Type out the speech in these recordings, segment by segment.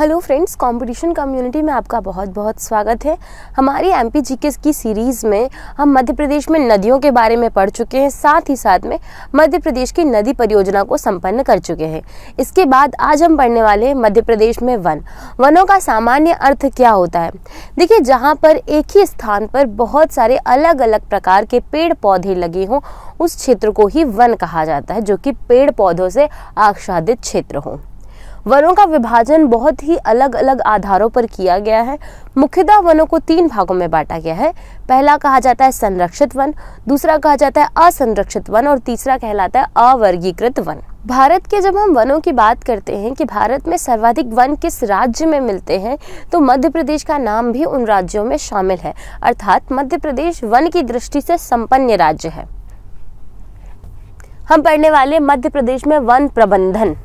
hello friends competition community में आपका बहुत बहुत स्वागत है हमारी एम पी की सीरीज़ में हम मध्य प्रदेश में नदियों के बारे में पढ़ चुके हैं साथ ही साथ में मध्य प्रदेश की नदी परियोजना को संपन्न कर चुके हैं इसके बाद आज हम पढ़ने वाले हैं मध्य प्रदेश में वन वनों का सामान्य अर्थ क्या होता है देखिए जहाँ पर एक ही स्थान पर बहुत सारे अलग अलग प्रकार के पेड़ पौधे लगे हों उस क्षेत्र को ही वन कहा जाता है जो कि पेड़ पौधों से आच्छादित क्षेत्र हों वनों का विभाजन बहुत ही अलग अलग आधारों पर किया गया है मुख्यतः वनों को तीन भागों में बांटा गया है पहला कहा जाता है संरक्षित वन दूसरा कहा जाता है असंरक्षित वन और तीसरा कहलाता है अवर्गीकृत वन भारत के जब हम वनों की बात करते हैं कि भारत में सर्वाधिक वन किस राज्य में मिलते हैं तो मध्य प्रदेश का नाम भी उन राज्यों में शामिल है अर्थात मध्य प्रदेश वन की दृष्टि से संपन्न राज्य है हम पढ़ने वाले मध्य प्रदेश में वन प्रबंधन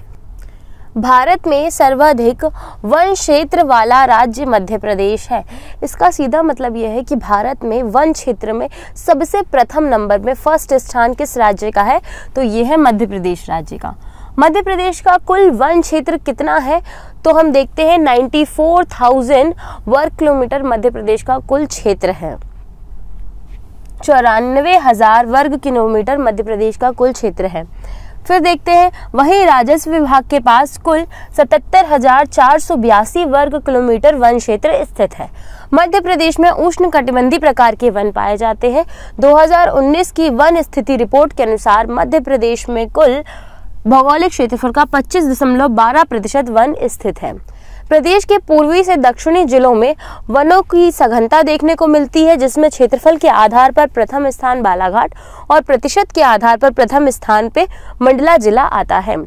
भारत में सर्वाधिक वन क्षेत्र वाला राज्य मध्य प्रदेश है इसका सीधा मतलब यह है कि भारत में वन क्षेत्र में सबसे प्रथम नंबर में फर्स्ट स्थान किस राज्य का है तो यह है मध्य प्रदेश राज्य का मध्य प्रदेश का कुल वन क्षेत्र कितना है तो हम देखते हैं 94,000 वर्ग किलोमीटर मध्य प्रदेश का कुल क्षेत्र है चौरानवे हज़ार वर्ग किलोमीटर मध्य प्रदेश का कुल क्षेत्र है फिर देखते हैं वहीं राजस्व विभाग के पास कुल सतहत्तर हजार चार सौ बयासी वर्ग किलोमीटर वन क्षेत्र स्थित है मध्य प्रदेश में उष्ण कटिबंधी प्रकार के वन पाए जाते हैं 2019 की वन स्थिति रिपोर्ट के अनुसार मध्य प्रदेश में कुल भौगोलिक क्षेत्रफल का 25.12 प्रतिशत वन स्थित है प्रदेश के पूर्वी से दक्षिणी जिलों में वनों की सघनता देखने को मिलती है जिसमें क्षेत्रफल के आधार पर प्रथम स्थान बालाघाट और प्रतिशत के आधार पर प्रथम स्थान पे मंडला जिला आता है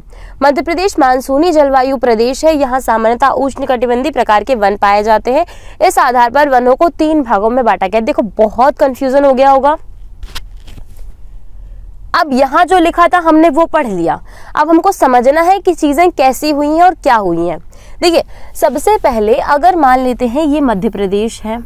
मध्य प्रदेश मानसूनी जलवायु प्रदेश है यहाँ उष्ण कटिबंधी प्रकार के वन पाए जाते हैं इस आधार पर वनों को तीन भागों में बांटा गया देखो बहुत कंफ्यूजन हो गया होगा अब यहाँ जो लिखा था हमने वो पढ़ लिया अब हमको समझना है कि चीज़ें कैसी हुई हैं और क्या हुई हैं देखिए सबसे पहले अगर मान लेते हैं ये मध्य प्रदेश है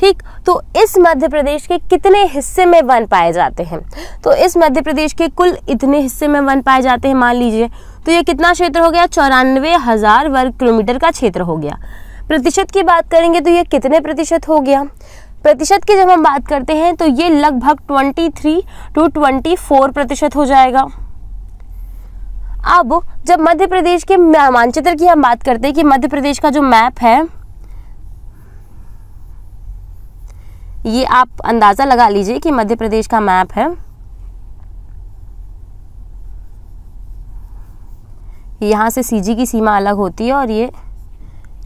ठीक तो इस मध्य प्रदेश के कितने हिस्से में वन पाए जाते हैं तो इस मध्य प्रदेश के कुल इतने हिस्से में वन पाए जाते हैं मान लीजिए तो ये कितना क्षेत्र हो गया चौरानवे हज़ार वर्ग किलोमीटर का क्षेत्र हो गया प्रतिशत की बात करेंगे तो ये कितने प्रतिशत हो गया प्रतिशत की जब हम बात करते हैं तो ये लगभग थ्री टू फोर प्रतिशत हो जाएगा अब जब मध्य प्रदेश के मानचित्र की हम बात करते हैं कि मध्य प्रदेश का जो मैप है ये आप अंदाज़ा लगा लीजिए कि मध्य प्रदेश का मैप है यहाँ से सीजी की सीमा अलग होती है और ये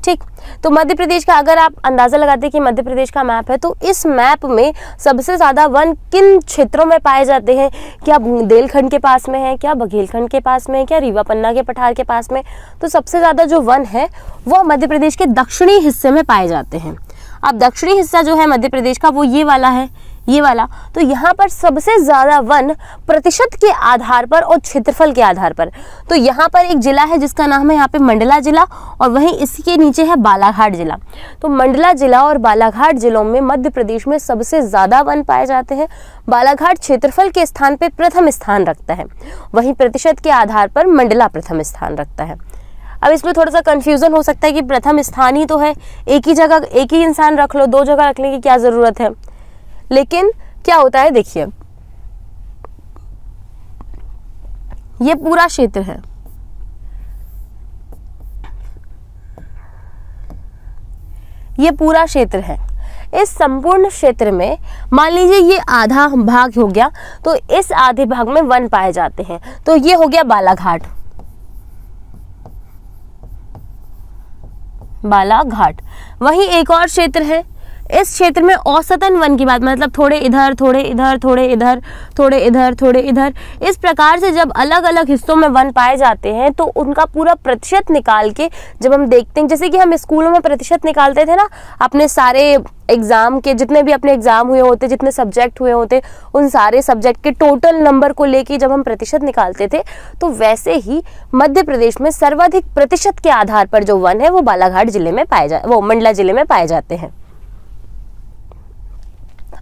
ठीक तो मध्य प्रदेश का अगर आप अंदाज़ा लगाते हैं कि मध्य प्रदेश का मैप है तो इस मैप में सबसे ज़्यादा वन किन क्षेत्रों में पाए जाते हैं क्या बुंदेलखंड के पास में है क्या बघेलखंड के पास में है क्या रीवा पन्ना के पठार के पास में तो सबसे ज़्यादा जो वन है वो मध्य प्रदेश के दक्षिणी हिस्से में पाए जाते हैं अब दक्षिणी हिस्सा जो है मध्य प्रदेश का वो ये वाला है ये वाला तो यहाँ पर सबसे ज़्यादा वन प्रतिशत के आधार पर और क्षेत्रफल के आधार पर तो यहाँ पर एक ज़िला है जिसका नाम है यहाँ पे मंडला ज़िला और वहीं इसके नीचे है बालाघाट ज़िला तो मंडला ज़िला और बालाघाट ज़िलों में मध्य प्रदेश में सबसे ज़्यादा वन पाए जाते हैं बालाघाट क्षेत्रफल के स्थान पर प्रथम स्थान रखता है वहीं प्रतिशत के आधार पर मंडला प्रथम स्थान रखता है अब इसमें थोड़ा सा कन्फ्यूज़न हो सकता है कि प्रथम स्थान ही तो है एक ही जगह एक ही इंसान रख लो दो जगह रखने की क्या ज़रूरत है लेकिन क्या होता है देखिए ये पूरा क्षेत्र है ये पूरा क्षेत्र है इस संपूर्ण क्षेत्र में मान लीजिए ये आधा भाग हो गया तो इस आधे भाग में वन पाए जाते हैं तो ये हो गया बालाघाट बालाघाट वही एक और क्षेत्र है इस क्षेत्र में औसतन वन की बात मतलब थोड़े इधर थोड़े इधर थोड़े इधर थोड़े इधर थोड़े इधर इस प्रकार से जब अलग अलग हिस्सों में वन पाए जाते हैं तो उनका पूरा प्रतिशत निकाल के जब हम देखते हैं जैसे कि हम स्कूलों में प्रतिशत निकालते थे ना अपने सारे एग्ज़ाम के जितने भी अपने एग्ज़ाम हुए होते जितने सब्जेक्ट हुए होते उन सारे सब्जेक्ट के टोटल नंबर को लेके जब हम प्रतिशत निकालते थे तो वैसे ही मध्य प्रदेश में सर्वाधिक प्रतिशत के आधार पर जो वन है वो बालाघाट जिले में पाए जा वो मंडला जिले में पाए जाते हैं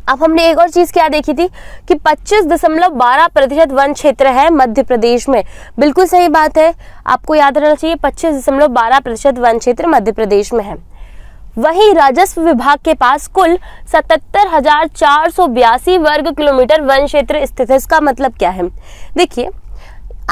अब हमने एक और चीज़ क्या देखी थी कि 25.12 प्रतिशत वन क्षेत्र है मध्य प्रदेश में बिल्कुल सही बात है आपको याद रहना चाहिए 25.12 प्रतिशत वन क्षेत्र मध्य प्रदेश में है वहीं राजस्व विभाग के पास कुल सतहत्तर हजार चार सौ बयासी वर्ग किलोमीटर वन क्षेत्र स्थित है इसका मतलब क्या है देखिए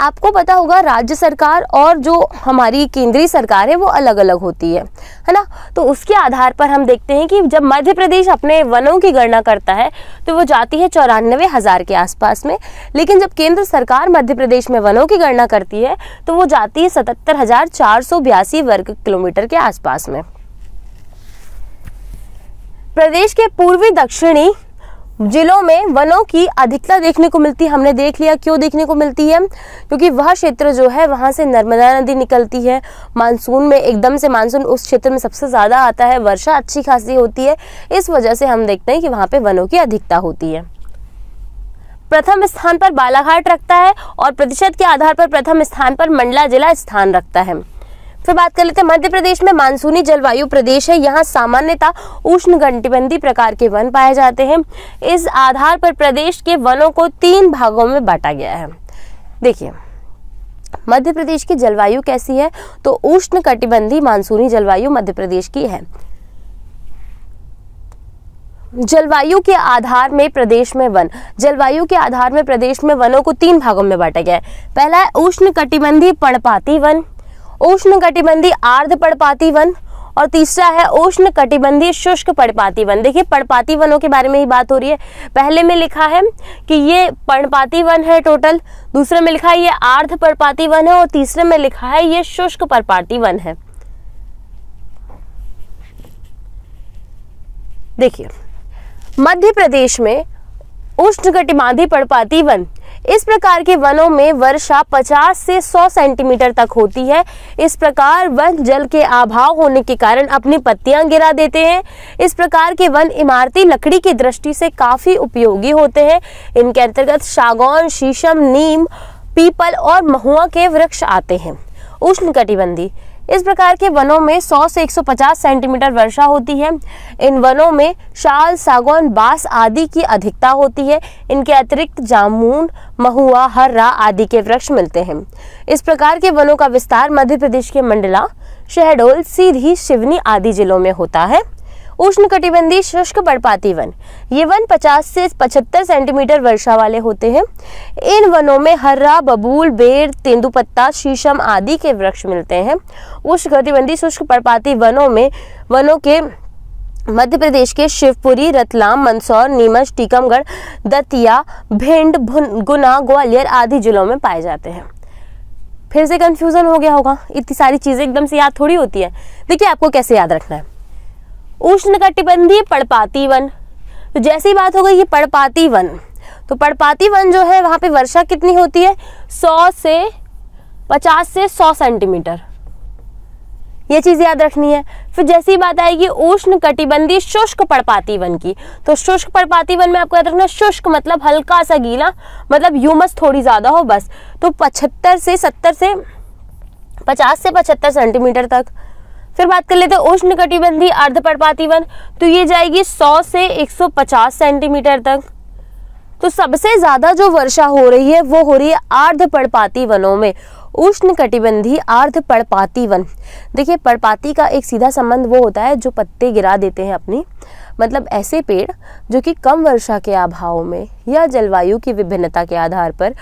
आपको पता होगा राज्य सरकार और जो हमारी केंद्रीय सरकार है वो अलग अलग होती है है ना तो उसके आधार पर हम देखते हैं कि जब मध्य प्रदेश अपने वनों की गणना करता है तो वो जाती है चौरानवे हज़ार के आसपास में लेकिन जब केंद्र सरकार मध्य प्रदेश में वनों की गणना करती है तो वो जाती है सतहत्तर हज़ार चार सौ बयासी वर्ग किलोमीटर के आसपास में प्रदेश के पूर्वी दक्षिणी जिलों में वनों की अधिकता देखने को मिलती है हमने देख लिया क्यों देखने को मिलती है क्योंकि वह क्षेत्र जो है वहाँ से नर्मदा नदी निकलती है मानसून में एकदम से मानसून उस क्षेत्र में सबसे ज़्यादा आता है वर्षा अच्छी खासी होती है इस वजह से हम देखते हैं कि वहाँ पर वनों की अधिकता होती है प्रथम स्थान पर बालाघाट रखता है और प्रतिशत के आधार पर प्रथम स्थान पर मंडला जिला स्थान रखता है फिर बात कर लेते हैं मध्य प्रदेश में मानसूनी जलवायु प्रदेश है यहाँ सामान्यतः उष्ण घंटीबंदी प्रकार के वन पाए जाते हैं इस आधार पर प्रदेश के वनों को तीन भागों में बांटा गया है देखिए मध्य प्रदेश की जलवायु कैसी है तो उष्ण कटिबंधी मानसूनी जलवायु मध्य प्रदेश की है जलवायु के आधार में प्रदेश में वन जलवायु के आधार में प्रदेश में वनों को तीन भागों में बांटा गया है पहला है उष्ण कटिबंधी पर्णपाती वन उष्ण कटिबंधी आर्ध पड़पाती वन और तीसरा है उष्ण कटिबंधीय शुष्क पड़पाती वन देखिए पड़पाती वनों के बारे में ही बात हो रही है पहले में लिखा है कि ये पर्णपाती वन है टोटल दूसरे में लिखा है ये आर्ध पड़पाती वन है और तीसरे में लिखा है ये शुष्क पड़पाती वन है देखिए मध्य प्रदेश में उष्ण कटिबंधी पड़पाती वन इस प्रकार के वनों में वर्षा 50 से 100 सेंटीमीटर तक होती है इस प्रकार वन जल के अभाव होने के कारण अपनी पत्तियां गिरा देते हैं इस प्रकार के वन इमारती लकड़ी की दृष्टि से काफ़ी उपयोगी होते हैं इनके अंतर्गत सागौन शीशम नीम पीपल और महुआ के वृक्ष आते हैं उष्ण कटिबंधी इस प्रकार के वनों में 100 से 150 सेंटीमीटर वर्षा होती है इन वनों में शाल सागौन बांस आदि की अधिकता होती है इनके अतिरिक्त जामुन महुआ हर्रा आदि के वृक्ष मिलते हैं इस प्रकार के वनों का विस्तार मध्य प्रदेश के मंडला शहडोल सीधी शिवनी आदि जिलों में होता है उष्ण कटिबंधी शुष्क बड़पाती वन ये वन 50 से 75 सेंटीमीटर वर्षा वाले होते हैं इन वनों में हर्रा बबूल बेर तेंदुपत्ता शीशम आदि के वृक्ष मिलते हैं उष्ण कटिबंधी शुष्क बड़पाती वनों में वनों के मध्य प्रदेश के शिवपुरी रतलाम मंदसौर नीमच टीकमगढ़ दतिया भिंड गुना ग्वालियर आदि जिलों में पाए जाते हैं फिर से कंफ्यूजन हो गया होगा इतनी सारी चीज़ें एकदम से याद थोड़ी होती है देखिए आपको कैसे याद रखना है उष्णकटिबंधीय पड़पाती वन तो जैसी बात हो गई ये पड़पाती वन तो पड़पाती वन जो है वहां पे वर्षा कितनी होती है 100 से 50 से 100 सेंटीमीटर ये चीज़ याद रखनी है फिर जैसी बात आएगी उष्ण कटिबंधी शुष्क पड़पाती वन की तो शुष्क पड़पाती वन में आपको याद रखना शुष्क मतलब हल्का सा गीला मतलब यूमस थोड़ी ज़्यादा हो बस तो पचहत्तर से सत्तर से पचास से पचहत्तर सेंटीमीटर तक फिर बात कर लेते हैं उष्ण कटिबंधी अर्धपर्णपाती वन तो ये जाएगी 100 से 150 सेंटीमीटर तक तो सबसे ज्यादा जो वर्षा हो रही है वो हो रही है अर्ध पर्णपाती वनों में उष्ण कटिबंधी अर्ध पर्णपाती वन देखिए पर्णपाती का एक सीधा संबंध वो होता है जो पत्ते गिरा देते हैं अपनी मतलब ऐसे पेड़ जो कि कम वर्षा के अभाव में या जलवायु की विभिन्नता के आधार पर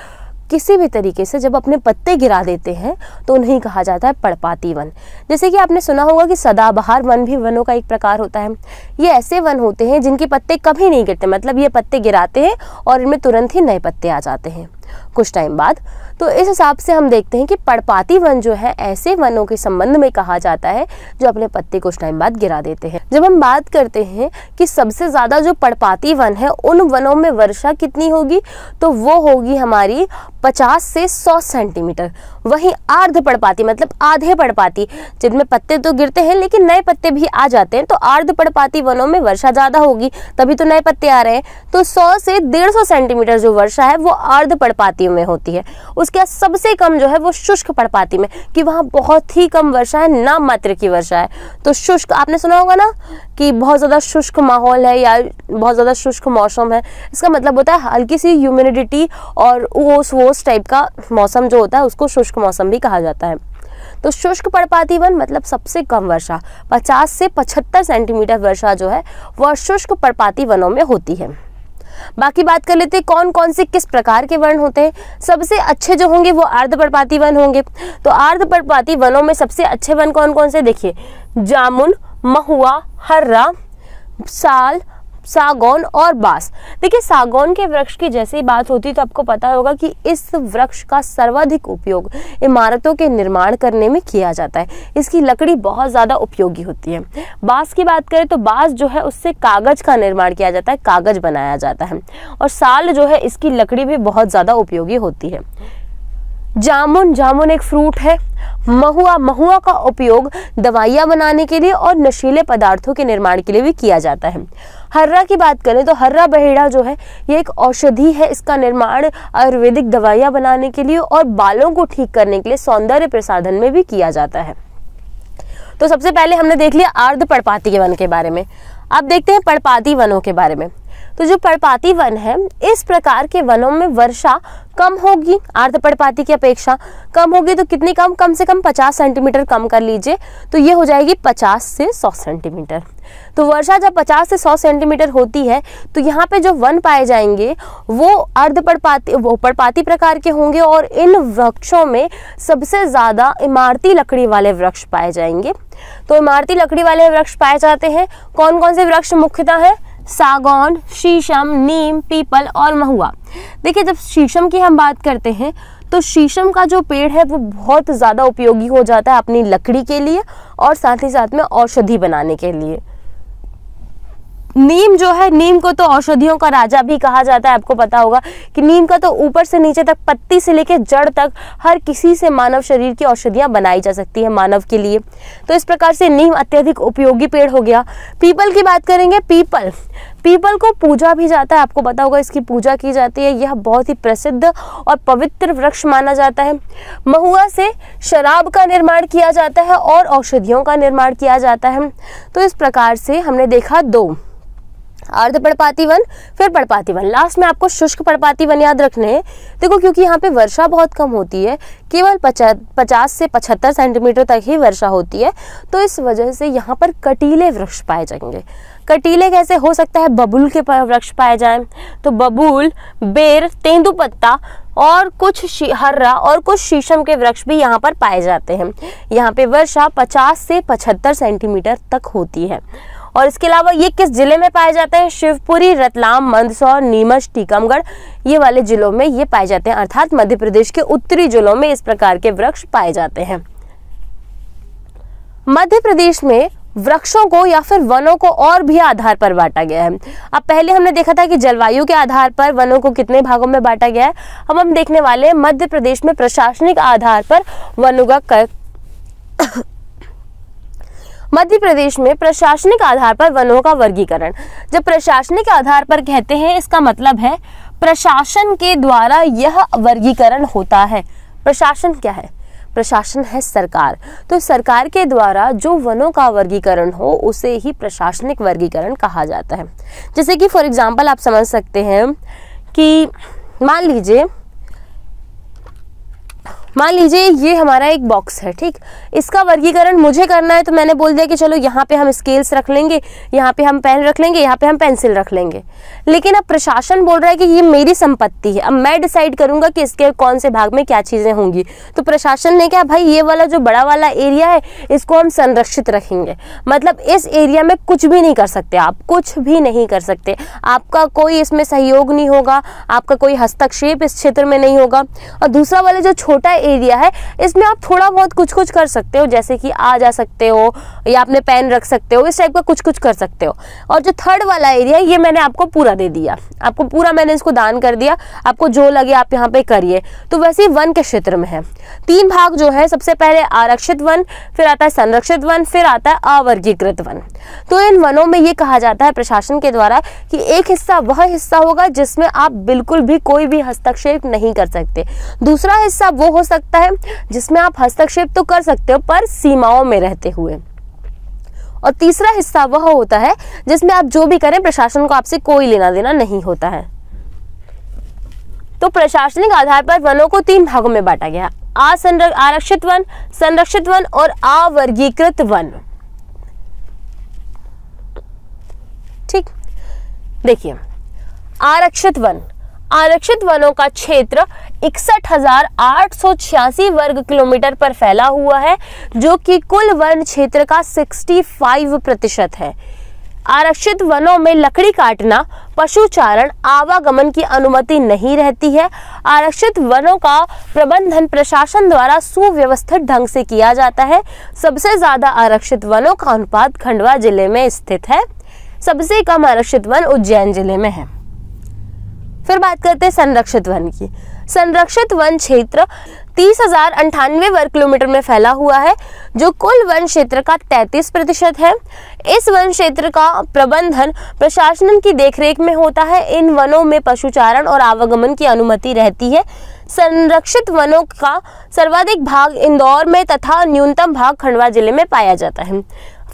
किसी भी तरीके से जब अपने पत्ते गिरा देते हैं तो उन्हें कहा जाता है पड़पाती वन जैसे कि आपने सुना होगा कि सदाबहार वन भी वनों का एक प्रकार होता है ये ऐसे वन होते हैं जिनके पत्ते कभी नहीं गिरते मतलब ये पत्ते गिराते हैं और इनमें तुरंत ही नए पत्ते आ जाते हैं कुछ टाइम बाद तो इस हिसाब से हम देखते हैं कि पड़पाती वन जो है ऐसे वनों के संबंध में कहा जाता है जो अपने पत्ते कुछ टाइम बाद गिरा देते हैं जब हम बात करते हैं कि सबसे ज़्यादा जो पड़पाती वन है उन वनों में वर्षा कितनी होगी तो वो होगी हमारी 50 से 100 सेंटीमीटर वही आर्ध पड़पाती मतलब आधे पड़पाती जिनमें पत्ते तो गिरते हैं लेकिन नए पत्ते भी आ जाते हैं तो आर्ध पड़पाती वनों में वर्षा ज़्यादा होगी तभी तो नए पत्ते आ रहे हैं तो सौ से डेढ़ सेंटीमीटर जो वर्षा है वो आर्ध पड़पातियों में होती है उसके बाद सबसे कम जो है वो शुष्क पड़पाती में कि वहाँ बहुत ही कम वर्षा है नाम मात्र की वर्षा है तो शुष्क आपने सुना होगा ना कि बहुत ज़्यादा शुष्क माहौल है या बहुत ज़्यादा शुष्क मौसम है इसका मतलब होता है हल्की सी ह्यूमिडिटी और ओस वोस टाइप का मौसम जो होता है उसको शुष्क मौसम भी कहा जाता है तो शुष्क पड़पाती वन मतलब सबसे कम वर्षा 50 से 75 सेंटीमीटर वर्षा जो है वह शुष्क पड़पाती वनों में होती है बाकी बात कर लेते हैं कौन कौन से किस प्रकार के वर्ण होते हैं सबसे अच्छे जो होंगे वो अर्धपर्णपाती वन होंगे तो अर्धपर्णपाती वनों में सबसे अच्छे वन कौन कौन से देखिए जामुन महुआ हर्रा साल सागौन और बांस देखिए सागौन के वृक्ष की जैसे ही बात होती तो आपको पता होगा कि इस वृक्ष का सर्वाधिक उपयोग इमारतों के निर्माण करने में किया जाता है इसकी लकड़ी बहुत ज़्यादा उपयोगी होती है बांस की बात करें तो बांस जो है उससे कागज़ का निर्माण किया जाता है कागज़ बनाया जाता है और साल जो है इसकी लकड़ी भी बहुत ज़्यादा उपयोगी होती है जामुन जामुन एक फ्रूट है महुआ महुआ का उपयोग दवाइयां बनाने के लिए और नशीले पदार्थों के निर्माण के लिए भी किया जाता है हर्रा की बात करें तो हर्रा बहेड़ा जो है ये एक औषधि है इसका निर्माण आयुर्वेदिक दवाइयां बनाने के लिए और बालों को ठीक करने के लिए सौंदर्य प्रसाधन में भी किया जाता है तो सबसे पहले हमने देख लिया आर्ध पड़पाती के वन के बारे में अब देखते हैं पड़पाती वनों के बारे में तो जो पड़पाती वन है इस प्रकार के वनों में वर्षा कम होगी आर्द्र पर्णपाती की अपेक्षा कम होगी तो कितनी कम कम से कम 50 सेंटीमीटर कम कर लीजिए तो ये हो जाएगी 50 से 100 सेंटीमीटर तो वर्षा जब 50 से 100 सेंटीमीटर होती है तो यहाँ पे जो वन पाए जाएंगे वो अर्ध पड़पाती वो पड़पाती प्रकार के होंगे और इन वृक्षों में सबसे ज़्यादा इमारती लकड़ी वाले वृक्ष पाए जाएंगे तो इमारती लकड़ी वाले वृक्ष पाए जाते हैं कौन कौन से वृक्ष मुख्यतः हैं सागौन शीशम नीम पीपल और महुआ देखिए जब शीशम की हम बात करते हैं तो शीशम का जो पेड़ है वो बहुत ज़्यादा उपयोगी हो जाता है अपनी लकड़ी के लिए और साथ ही साथ में औषधि बनाने के लिए नीम जो है नीम को तो औषधियों का राजा भी कहा जाता है आपको पता होगा कि नीम का तो ऊपर से नीचे तक पत्ती से लेकर जड़ तक हर किसी से मानव शरीर की औषधियाँ बनाई जा सकती है मानव के लिए तो इस प्रकार से नीम अत्यधिक उपयोगी पेड़ हो गया पीपल की बात करेंगे पीपल पीपल को पूजा भी जाता है आपको पता होगा इसकी पूजा की जाती है यह बहुत ही प्रसिद्ध और पवित्र वृक्ष माना जाता है महुआ से शराब का निर्माण किया जाता है और औषधियों का निर्माण किया जाता है तो इस प्रकार से हमने देखा दो अर्ध पड़पाती वन फिर पड़पाती वन लास्ट में आपको शुष्क पड़पाती वन याद रखने हैं देखो क्योंकि यहाँ पे वर्षा बहुत कम होती है केवल पचास से पचहत्तर सेंटीमीटर तक ही वर्षा होती है तो इस वजह से यहाँ पर कटीले वृक्ष पाए जाएंगे कटीले कैसे हो सकता है बबूल के वृक्ष पाए जाए तो बबूल बेर तेंदुपत्ता और कुछ हर्रा और कुछ शीशम के वृक्ष भी यहाँ पर पाए जाते हैं यहाँ पे वर्षा 50 से 75 सेंटीमीटर तक होती है और इसके अलावा ये किस जिले में पाए जाते हैं शिवपुरी रतलाम मंदसौर नीमच टीकमगढ़ ये वाले जिलों में ये पाए जाते हैं अर्थात मध्य प्रदेश के उत्तरी जिलों में इस प्रकार के वृक्ष पाए जाते हैं मध्य प्रदेश में वृक्षों को या फिर वनों को और भी आधार पर बांटा गया है अब पहले हमने देखा था कि जलवायु के आधार पर वनों को कितने भागों में बांटा गया है अब हम देखने वाले हैं मध्य प्रदेश में प्रशासनिक आधार पर वनों का मध्य प्रदेश में प्रशासनिक आधार पर वनों का वर्गीकरण जब प्रशासनिक आधार पर कहते हैं इसका मतलब है प्रशासन के द्वारा यह वर्गीकरण होता है प्रशासन क्या है प्रशासन है सरकार तो सरकार के द्वारा जो वनों का वर्गीकरण हो उसे ही प्रशासनिक वर्गीकरण कहा जाता है जैसे कि फॉर एग्जाम्पल आप समझ सकते हैं कि मान लीजिए मान लीजिए ये हमारा एक बॉक्स है ठीक इसका वर्गीकरण मुझे करना है तो मैंने बोल दिया कि चलो यहाँ पे हम स्केल्स रख लेंगे यहाँ पे हम पेन रख लेंगे यहाँ पे हम पेंसिल रख लेंगे लेकिन अब प्रशासन बोल रहा है कि ये मेरी संपत्ति है अब मैं डिसाइड करूंगा कि इसके कौन से भाग में क्या चीज़ें होंगी तो प्रशासन ने कहा भाई ये वाला जो बड़ा वाला एरिया है इसको हम संरक्षित रखेंगे मतलब इस एरिया में कुछ भी नहीं कर सकते आप कुछ भी नहीं कर सकते आपका कोई इसमें सहयोग नहीं होगा आपका कोई हस्तक्षेप इस क्षेत्र में नहीं होगा और दूसरा वाला जो छोटा एरिया है इसमें आप थोड़ा बहुत कुछ कुछ कर सकते हो जैसे कि आ जा सकते हो या अपने पेन रख सकते हो इस टाइप का कुछ कुछ कर सकते हो और जो थर्ड वाला एरिया है ये मैंने आपको पूरा दे दिया आपको पूरा मैंने इसको दान कर दिया आपको जो लगे आप यहाँ पे करिए तो वैसे ही वन के क्षेत्र में है तीन भाग जो है सबसे पहले आरक्षित वन फिर आता है संरक्षित वन फिर आता है अवर्गीकृत वन तो इन वनों में ये कहा जाता है प्रशासन के द्वारा कि एक हिस्सा वह हिस्सा होगा जिसमें आप बिल्कुल भी कोई भी हस्तक्षेप नहीं कर सकते दूसरा हिस्सा वो हो सकता है जिसमें आप हस्तक्षेप तो कर सकते हो पर सीमाओं में रहते हुए और तीसरा हिस्सा वह होता है जिसमें आप जो भी करें प्रशासन को आपसे कोई लेना देना नहीं होता है तो प्रशासनिक आधार पर वनों को तीन भागों में बांटा गया आरक्षित वन संरक्षित वन और अवर्गीकृत वन ठीक देखिए आरक्षित वन आरक्षित वनों का क्षेत्र इकसठ वर्ग किलोमीटर पर फैला हुआ है जो कि कुल वन क्षेत्र का 65 प्रतिशत है आरक्षित वनों में लकड़ी काटना पशु चारण आवागमन की अनुमति नहीं रहती है आरक्षित वनों का प्रबंधन प्रशासन द्वारा सुव्यवस्थित ढंग से किया जाता है सबसे ज्यादा आरक्षित वनों का अनुपात खंडवा जिले में स्थित है सबसे कम आरक्षित वन उज्जैन जिले में है फिर बात करते हैं संरक्षित वन की संरक्षित वन क्षेत्र तीस हजार अंठानवे वर्ग किलोमीटर में फैला हुआ है जो कुल वन क्षेत्र का 33 प्रतिशत है इस वन क्षेत्र का प्रबंधन प्रशासन की देखरेख में होता है इन वनों में पशुचारण और आवागमन की अनुमति रहती है संरक्षित वनों का सर्वाधिक भाग इंदौर में तथा न्यूनतम भाग खंडवा जिले में पाया जाता है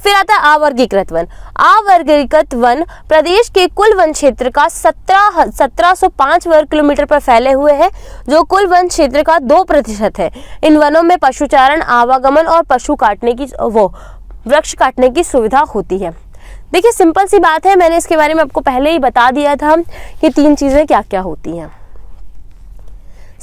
फिर आता है आवर्गीकृत वन आवर्गीकृत वन प्रदेश के कुल वन क्षेत्र का सत्रह सत्रह सौ पांच वर्ग किलोमीटर पर फैले हुए हैं जो कुल वन क्षेत्र का दो प्रतिशत है इन वनों में पशुचारण आवागमन और पशु काटने की वो वृक्ष काटने की सुविधा होती है देखिए सिंपल सी बात है मैंने इसके बारे में आपको पहले ही बता दिया था कि तीन चीज़ें क्या क्या होती हैं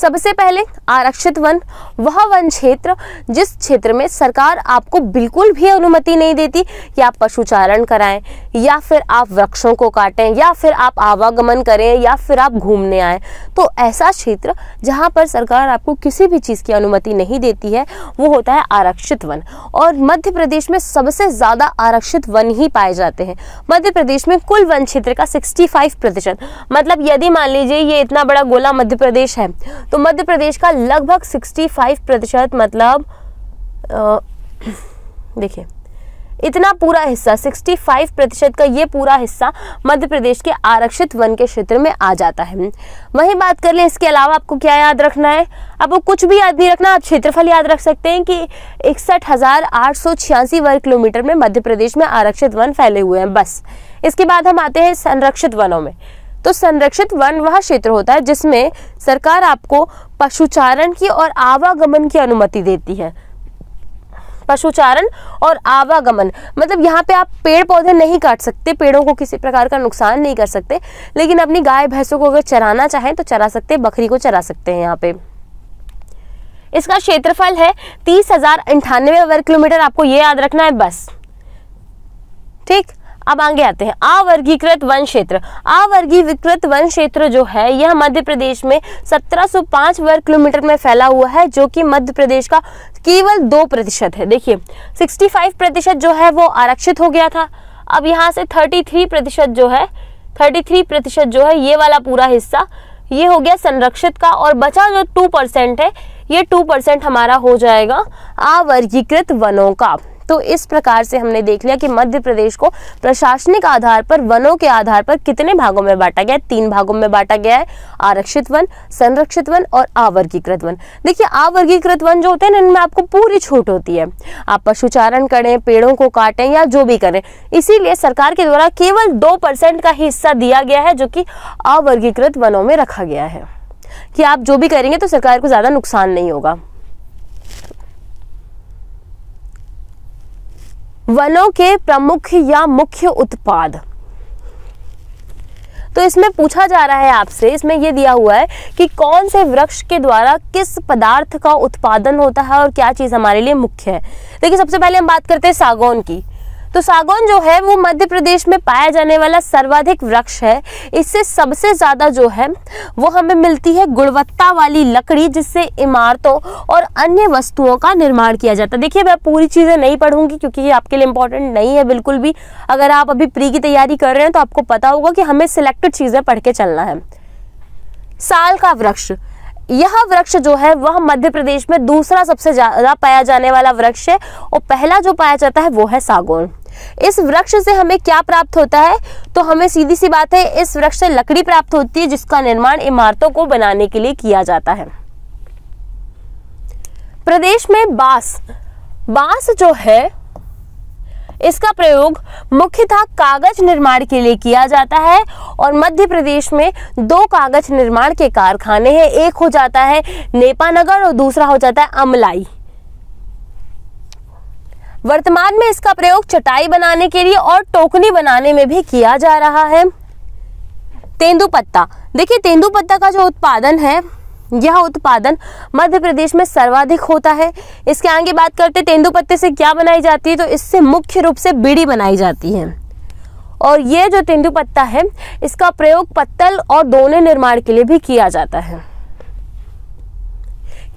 सबसे पहले आरक्षित वन वह वन क्षेत्र जिस क्षेत्र में सरकार आपको बिल्कुल भी अनुमति नहीं देती कि आप पशुचारण कराएं या फिर आप वृक्षों को काटें या फिर आप आवागमन करें या फिर आप घूमने आए तो ऐसा क्षेत्र जहां पर सरकार आपको किसी भी चीज़ की अनुमति नहीं देती है वो होता है आरक्षित वन और मध्य प्रदेश में सबसे ज़्यादा आरक्षित वन ही पाए जाते हैं मध्य प्रदेश में कुल वन क्षेत्र का सिक्सटी प्रतिशत मतलब यदि मान लीजिए ये इतना बड़ा गोला मध्य प्रदेश है तो मध्य प्रदेश का लगभग 65 प्रतिशत मतलब देखिए इतना पूरा हिस्सा 65 प्रतिशत का ये पूरा हिस्सा मध्य प्रदेश के आरक्षित वन के क्षेत्र में आ जाता है वहीं बात कर लें इसके अलावा आपको क्या याद रखना है आपको कुछ भी याद नहीं रखना आप क्षेत्रफल याद रख सकते हैं कि इकसठ वर्ग किलोमीटर में मध्य प्रदेश में आरक्षित वन फैले हुए हैं बस इसके बाद हम आते हैं संरक्षित वनों में तो संरक्षित वन वह क्षेत्र होता है जिसमें सरकार आपको पशुचारण की और आवागमन की अनुमति देती है पशुचारण और आवागमन मतलब यहाँ पे आप पेड़ पौधे नहीं काट सकते पेड़ों को किसी प्रकार का नुकसान नहीं कर सकते लेकिन अपनी गाय भैंसों को अगर चराना चाहें तो चरा सकते हैं बकरी को चरा सकते हैं यहाँ पे इसका क्षेत्रफल है तीस हजार अंठानवे वर्ग किलोमीटर आपको ये याद रखना है बस ठीक अब आगे आते हैं अवर्गीकृत वन क्षेत्र अवर्गीकृत वन क्षेत्र जो है यह मध्य प्रदेश में 1705 वर्ग किलोमीटर में फैला हुआ है जो कि मध्य प्रदेश का केवल दो प्रतिशत है देखिए 65 प्रतिशत जो है वो आरक्षित हो गया था अब यहाँ से 33 प्रतिशत जो है 33 प्रतिशत जो है ये वाला पूरा हिस्सा ये हो गया संरक्षित का और बचा जो टू परसेंट है ये टू परसेंट हमारा हो जाएगा अवर्गीकृत वनों का तो इस प्रकार से हमने देख लिया कि मध्य प्रदेश को प्रशासनिक आधार पर वनों के आधार पर कितने भागों में बांटा गया है तीन भागों में बांटा गया है आरक्षित वन संरक्षित वन और आवर्गीकृत वन देखिए आवर्गीकृत वन जो होते हैं इनमें आपको पूरी छूट होती है आप पशुचारण करें पेड़ों को काटें या जो भी करें इसीलिए सरकार के द्वारा केवल दो परसेंट का हिस्सा दिया गया है जो कि अवर्गीकृत वनों में रखा गया है कि आप जो भी करेंगे तो सरकार को ज़्यादा नुकसान नहीं होगा वनों के प्रमुख या मुख्य उत्पाद तो इसमें पूछा जा रहा है आपसे इसमें यह दिया हुआ है कि कौन से वृक्ष के द्वारा किस पदार्थ का उत्पादन होता है और क्या चीज़ हमारे लिए मुख्य है देखिए सबसे पहले हम बात करते हैं सागौन की तो सागौन जो है वो मध्य प्रदेश में पाया जाने वाला सर्वाधिक वृक्ष है इससे सबसे ज़्यादा जो है वो हमें मिलती है गुणवत्ता वाली लकड़ी जिससे इमारतों और अन्य वस्तुओं का निर्माण किया जाता है देखिए मैं पूरी चीज़ें नहीं पढ़ूंगी क्योंकि ये आपके लिए इंपॉर्टेंट नहीं है बिल्कुल भी अगर आप अभी प्री की तैयारी कर रहे हैं तो आपको पता होगा कि हमें सिलेक्टेड चीज़ें पढ़ के चलना है साल का वृक्ष यह वृक्ष जो है वह मध्य प्रदेश में दूसरा सबसे ज़्यादा पाया जाने वाला वृक्ष है और पहला जो पाया जाता है वो है सागौन इस वृक्ष से हमें क्या प्राप्त होता है तो हमें सीधी सी बात है इस वृक्ष से लकड़ी प्राप्त होती है जिसका निर्माण इमारतों को बनाने के लिए किया जाता है प्रदेश में बांस बांस जो है इसका प्रयोग मुख्यतः कागज निर्माण के लिए किया जाता है और मध्य प्रदेश में दो कागज निर्माण के कारखाने हैं एक हो जाता है नेपानगर और दूसरा हो जाता है अमलाई वर्तमान में इसका प्रयोग चटाई बनाने के लिए और टोकनी बनाने में भी किया जा रहा है तेंदुपत्ता पत्ता देखिए तेंदुपत्ता पत्ता का जो उत्पादन है यह उत्पादन मध्य प्रदेश में सर्वाधिक होता है इसके आगे बात करते तेंदुपत्ते पत्ते से क्या बनाई जाती है तो इससे मुख्य रूप से बीड़ी बनाई जाती है और ये जो तेंदुपत्ता पत्ता है इसका प्रयोग पत्तल और दोने निर्माण के लिए भी किया जाता है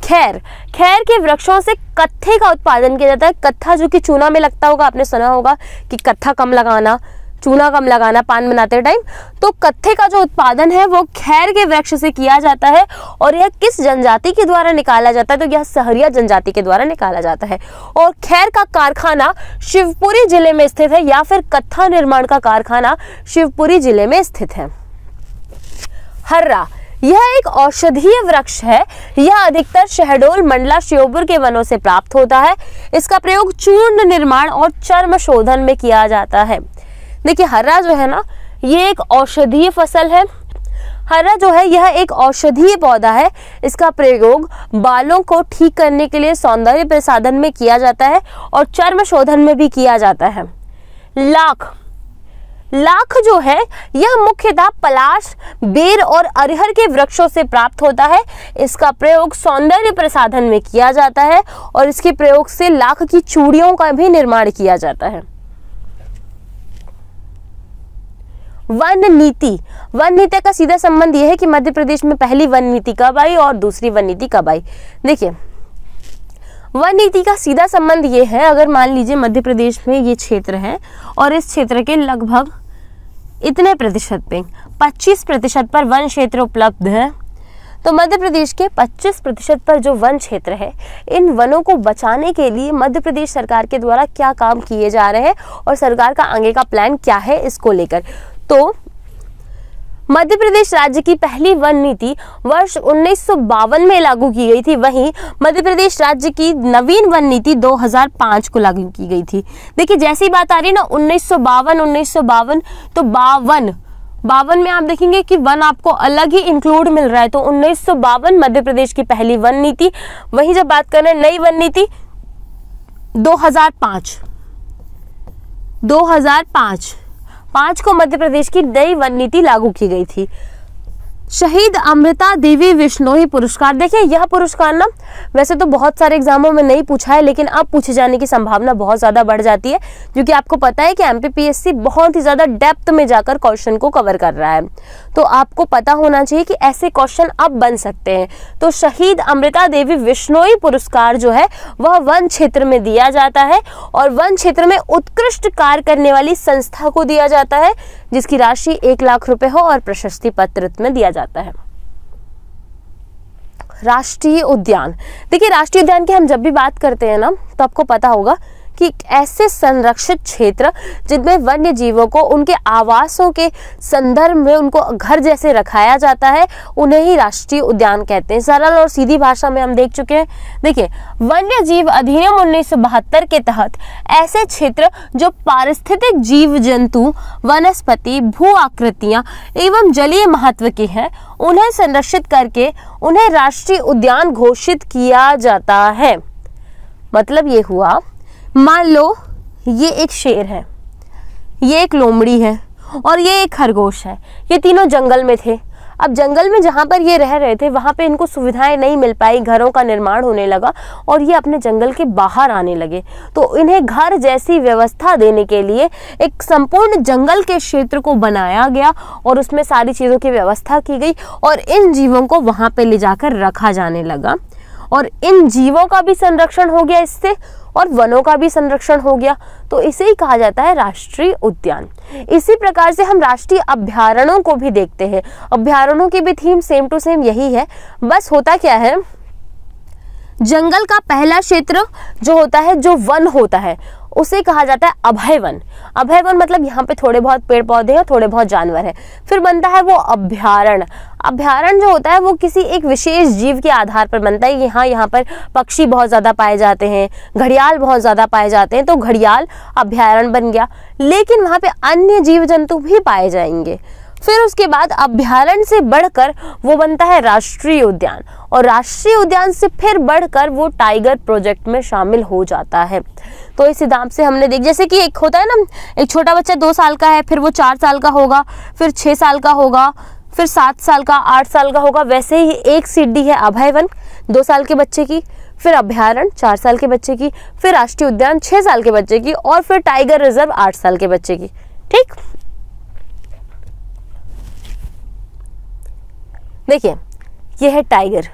खैर खैर के वृक्षों से कत्थे का उत्पादन किया जाता है कत्था जो कि चूना में लगता होगा आपने सुना होगा कि कत्था कम लगाना चूना कम लगाना पान बनाते टाइम तो कत्थे का जो उत्पादन है वो खैर के वृक्ष से किया जाता है और यह किस जनजाति के द्वारा निकाला जाता है तो यह सहरिया जनजाति के द्वारा निकाला जाता है और खैर का कारखाना शिवपुरी जिले में स्थित है या फिर कत्था निर्माण का कारखाना शिवपुरी जिले में स्थित है हर्रा यह एक औषधीय वृक्ष है यह अधिकतर शहडोल मंडला श्योपुर के वनों से प्राप्त होता है इसका प्रयोग चूर्ण निर्माण और चर्म शोधन में किया जाता है देखिए हरा जो है ना ये एक औषधीय फसल है हरा जो है यह एक औषधीय पौधा है इसका प्रयोग बालों को ठीक करने के लिए सौंदर्य प्रसाधन में किया जाता है और चर्म शोधन में भी किया जाता है लाख लाख जो है यह मुख्यतः पलाश बेर और अरहर के वृक्षों से प्राप्त होता है इसका प्रयोग सौंदर्य प्रसाधन में किया जाता है और इसके प्रयोग से लाख की चूड़ियों का भी निर्माण किया जाता है वन नीति वन नीति का सीधा संबंध यह है कि मध्य प्रदेश में पहली वन नीति कब आई और दूसरी वन नीति कब आई देखिए वन नीति का सीधा संबंध ये है अगर मान लीजिए मध्य प्रदेश में ये क्षेत्र है और इस क्षेत्र के लगभग इतने प्रतिशत पे 25 प्रतिशत पर वन क्षेत्र उपलब्ध है तो मध्य प्रदेश के 25 प्रतिशत पर जो वन क्षेत्र है इन वनों को बचाने के लिए मध्य प्रदेश सरकार के द्वारा क्या काम किए जा रहे हैं और सरकार का आगे का प्लान क्या है इसको लेकर तो मध्य प्रदेश राज्य की पहली वन नीति वर्ष उन्नीस में लागू की गई थी वहीं मध्य प्रदेश राज्य की नवीन वन नीति 2005 को लागू की गई थी देखिए जैसी बात आ रही है ना उन्नीस सौ बावन उन्नीस सौ बावन तो बावन बावन में आप देखेंगे कि वन आपको अलग ही इंक्लूड मिल रहा है तो उन्नीस सौ बावन मध्य प्रदेश की पहली वन नीति वहीं जब बात करें नई वन नीति 2005 2005 पांच को मध्य प्रदेश की नई वन नीति लागू की गई थी शहीद अमृता देवी विश्नोई पुरस्कार देखिए यह पुरस्कार ना वैसे तो बहुत सारे एग्जामों में नहीं पूछा है लेकिन अब पूछे जाने की संभावना बहुत ज़्यादा बढ़ जाती है क्योंकि आपको पता है कि एमपीपीएससी बहुत ही ज़्यादा डेप्थ में जाकर क्वेश्चन को कवर कर रहा है तो आपको पता होना चाहिए कि ऐसे क्वेश्चन अब बन सकते हैं तो शहीद अमृता देवी विश्नोई पुरस्कार जो है वह वन क्षेत्र में दिया जाता है और वन क्षेत्र में उत्कृष्ट कार्य करने वाली संस्था को दिया जाता है जिसकी राशि एक लाख रुपए हो और प्रशस्ति पत्र में दिया जाता है राष्ट्रीय उद्यान देखिए राष्ट्रीय उद्यान की हम जब भी बात करते हैं ना तो आपको पता होगा कि ऐसे संरक्षित क्षेत्र जिनमें वन्य जीवों को उनके आवासों के संदर्भ में उनको घर जैसे रखाया जाता है उन्हें ही राष्ट्रीय उद्यान कहते हैं सरल और सीधी भाषा में हम देख चुके हैं देखिए वन्य जीव अधिनियम उन्नीस के तहत ऐसे क्षेत्र जो पारिस्थितिक जीव जंतु वनस्पति भू आकृतियां एवं जलीय महत्व के हैं उन्हें संरक्षित करके उन्हें राष्ट्रीय उद्यान घोषित किया जाता है मतलब ये हुआ मान लो ये एक शेर है ये एक लोमड़ी है और ये एक खरगोश है ये तीनों जंगल में थे अब जंगल में जहाँ पर ये रह रहे थे वहाँ पे इनको सुविधाएं नहीं मिल पाई घरों का निर्माण होने लगा और ये अपने जंगल के बाहर आने लगे तो इन्हें घर जैसी व्यवस्था देने के लिए एक संपूर्ण जंगल के क्षेत्र को बनाया गया और उसमें सारी चीज़ों की व्यवस्था की गई और इन जीवों को वहाँ पर ले जाकर रखा जाने लगा और इन जीवों का भी संरक्षण हो गया इससे और वनों का भी संरक्षण हो गया तो इसे ही कहा जाता है राष्ट्रीय उद्यान इसी प्रकार से हम राष्ट्रीय अभ्यारणों को भी देखते हैं अभ्यारणों की भी थीम सेम टू सेम यही है बस होता क्या है जंगल का पहला क्षेत्र जो होता है जो वन होता है उसे कहा जाता है अभय वन अभय वन मतलब यहाँ पे थोड़े बहुत पेड़ पौधे हैं थोड़े बहुत जानवर हैं फिर बनता है वो अभ्यारण अभ्यारण जो होता है वो किसी एक विशेष जीव के आधार पर बनता है यहाँ यहाँ पर पक्षी बहुत ज़्यादा पाए जाते हैं घड़ियाल बहुत ज़्यादा पाए जाते हैं तो घड़ियाल अभ्यारण बन गया लेकिन वहाँ पे अन्य जीव जंतु भी पाए जाएंगे फिर उसके बाद अभ्यारण्य से बढ़कर वो बनता है राष्ट्रीय उद्यान और राष्ट्रीय उद्यान से फिर बढ़कर वो टाइगर प्रोजेक्ट में शामिल हो जाता है तो इस हिसाब से हमने देख जैसे कि एक होता है ना एक छोटा बच्चा दो साल का है फिर वो चार साल का होगा फिर छः साल का होगा फिर सात साल का आठ साल का होगा वैसे ही एक सीढ़ी है अभय वन दो साल के बच्चे की फिर अभ्यारण चार साल के बच्चे की फिर राष्ट्रीय उद्यान छः साल के बच्चे की और फिर टाइगर रिजर्व आठ साल के बच्चे की ठीक देखिए यह है टाइगर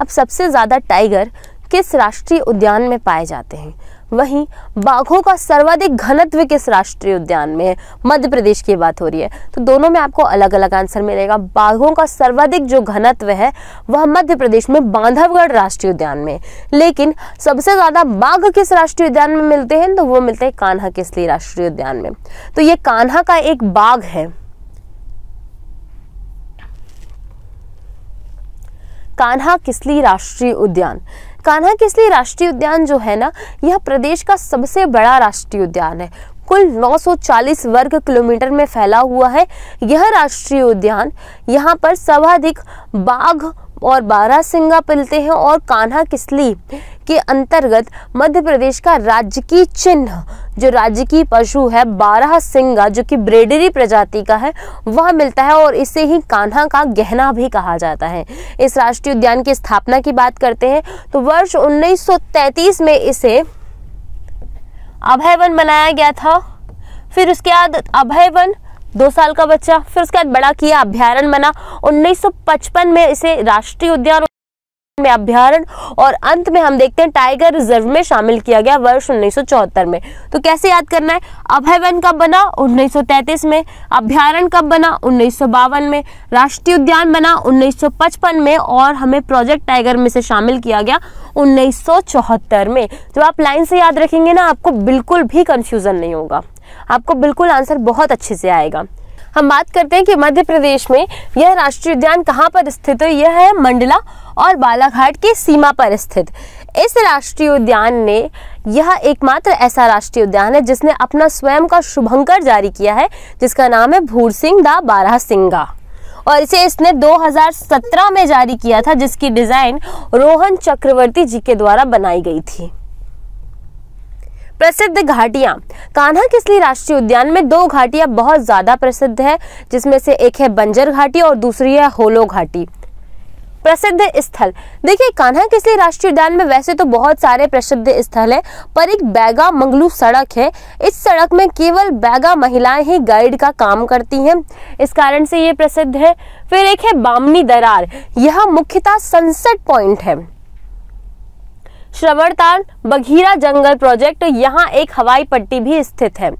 अब सबसे ज़्यादा टाइगर किस राष्ट्रीय उद्यान में पाए जाते हैं वहीं बाघों का सर्वाधिक घनत्व किस राष्ट्रीय उद्यान में है मध्य प्रदेश की बात हो रही है तो दोनों में आपको अलग अलग आंसर मिलेगा बाघों का सर्वाधिक जो घनत्व है वह मध्य प्रदेश में बांधवगढ़ राष्ट्रीय उद्यान में लेकिन सबसे ज़्यादा बाघ किस राष्ट्रीय उद्यान में मिलते हैं तो वो मिलते हैं कान्हा किसली राष्ट्रीय उद्यान में तो ये कान्हा का एक बाघ है कान्हा किसली राष्ट्रीय उद्यान कान्हा किसली राष्ट्रीय उद्यान जो है ना यह प्रदेश का सबसे बड़ा राष्ट्रीय उद्यान है कुल 940 वर्ग किलोमीटर में फैला हुआ है यह राष्ट्रीय उद्यान यहाँ पर सर्वाधिक बाघ और बारह सिंगा पिलते हैं और कान्हा किसली के अंतर्गत मध्य प्रदेश का राजकीय चिन्ह जो राजकीय पशु है बारह सिंगा जो कि ब्रेडरी प्रजाति का है वह मिलता है और इसे ही कान्हा का गहना भी कहा जाता है इस राष्ट्रीय उद्यान की स्थापना की बात करते हैं तो वर्ष 1933 में इसे अभय वन बनाया गया था फिर उसके बाद अभय वन दो साल का बच्चा फिर उसके बाद बड़ा किया अभ्यारण बना 1955 में इसे राष्ट्रीय उद्यान में अभ्यारण और अंत में हम देखते हैं टाइगर रिजर्व में शामिल किया गया वर्ष 1974 में तो कैसे याद करना है अभय वन कब बना 1933 में अभ्यारण कब बना उन्नीस में राष्ट्रीय उद्यान बना 1955 में और हमें प्रोजेक्ट टाइगर में से शामिल किया गया 1974 में जब आप लाइन से याद रखेंगे ना आपको बिल्कुल भी कंफ्यूजन नहीं होगा आपको बिल्कुल आंसर बहुत अच्छे से आएगा हम बात करते हैं कि मध्य प्रदेश में यह राष्ट्रीय उद्यान कहाँ पर स्थित है यह है मंडला और बालाघाट की सीमा पर स्थित इस राष्ट्रीय उद्यान ने यह एकमात्र ऐसा राष्ट्रीय उद्यान है जिसने अपना स्वयं का शुभंकर जारी किया है जिसका नाम है भूर सिंह दा बारह सिंगा और इसे इसने 2017 में जारी किया था जिसकी डिज़ाइन रोहन चक्रवर्ती जी के द्वारा बनाई गई थी प्रसिद्ध घाटिया कान्हा किसली राष्ट्रीय उद्यान में दो घाटिया बहुत ज्यादा प्रसिद्ध है जिसमें से एक है बंजर घाटी और दूसरी है होलो घाटी प्रसिद्ध स्थल देखिए कान्हा किसली राष्ट्रीय उद्यान में वैसे तो बहुत सारे प्रसिद्ध स्थल हैं पर एक बैगा मंगलू सड़क है इस सड़क में केवल बैगा महिलाएं ही गाइड का काम करती हैं इस कारण से ये प्रसिद्ध है फिर एक है बामनी दरार यह मुख्यतः सनसेट पॉइंट है श्रवणताल बघीरा जंगल प्रोजेक्ट यहाँ एक हवाई पट्टी भी स्थित है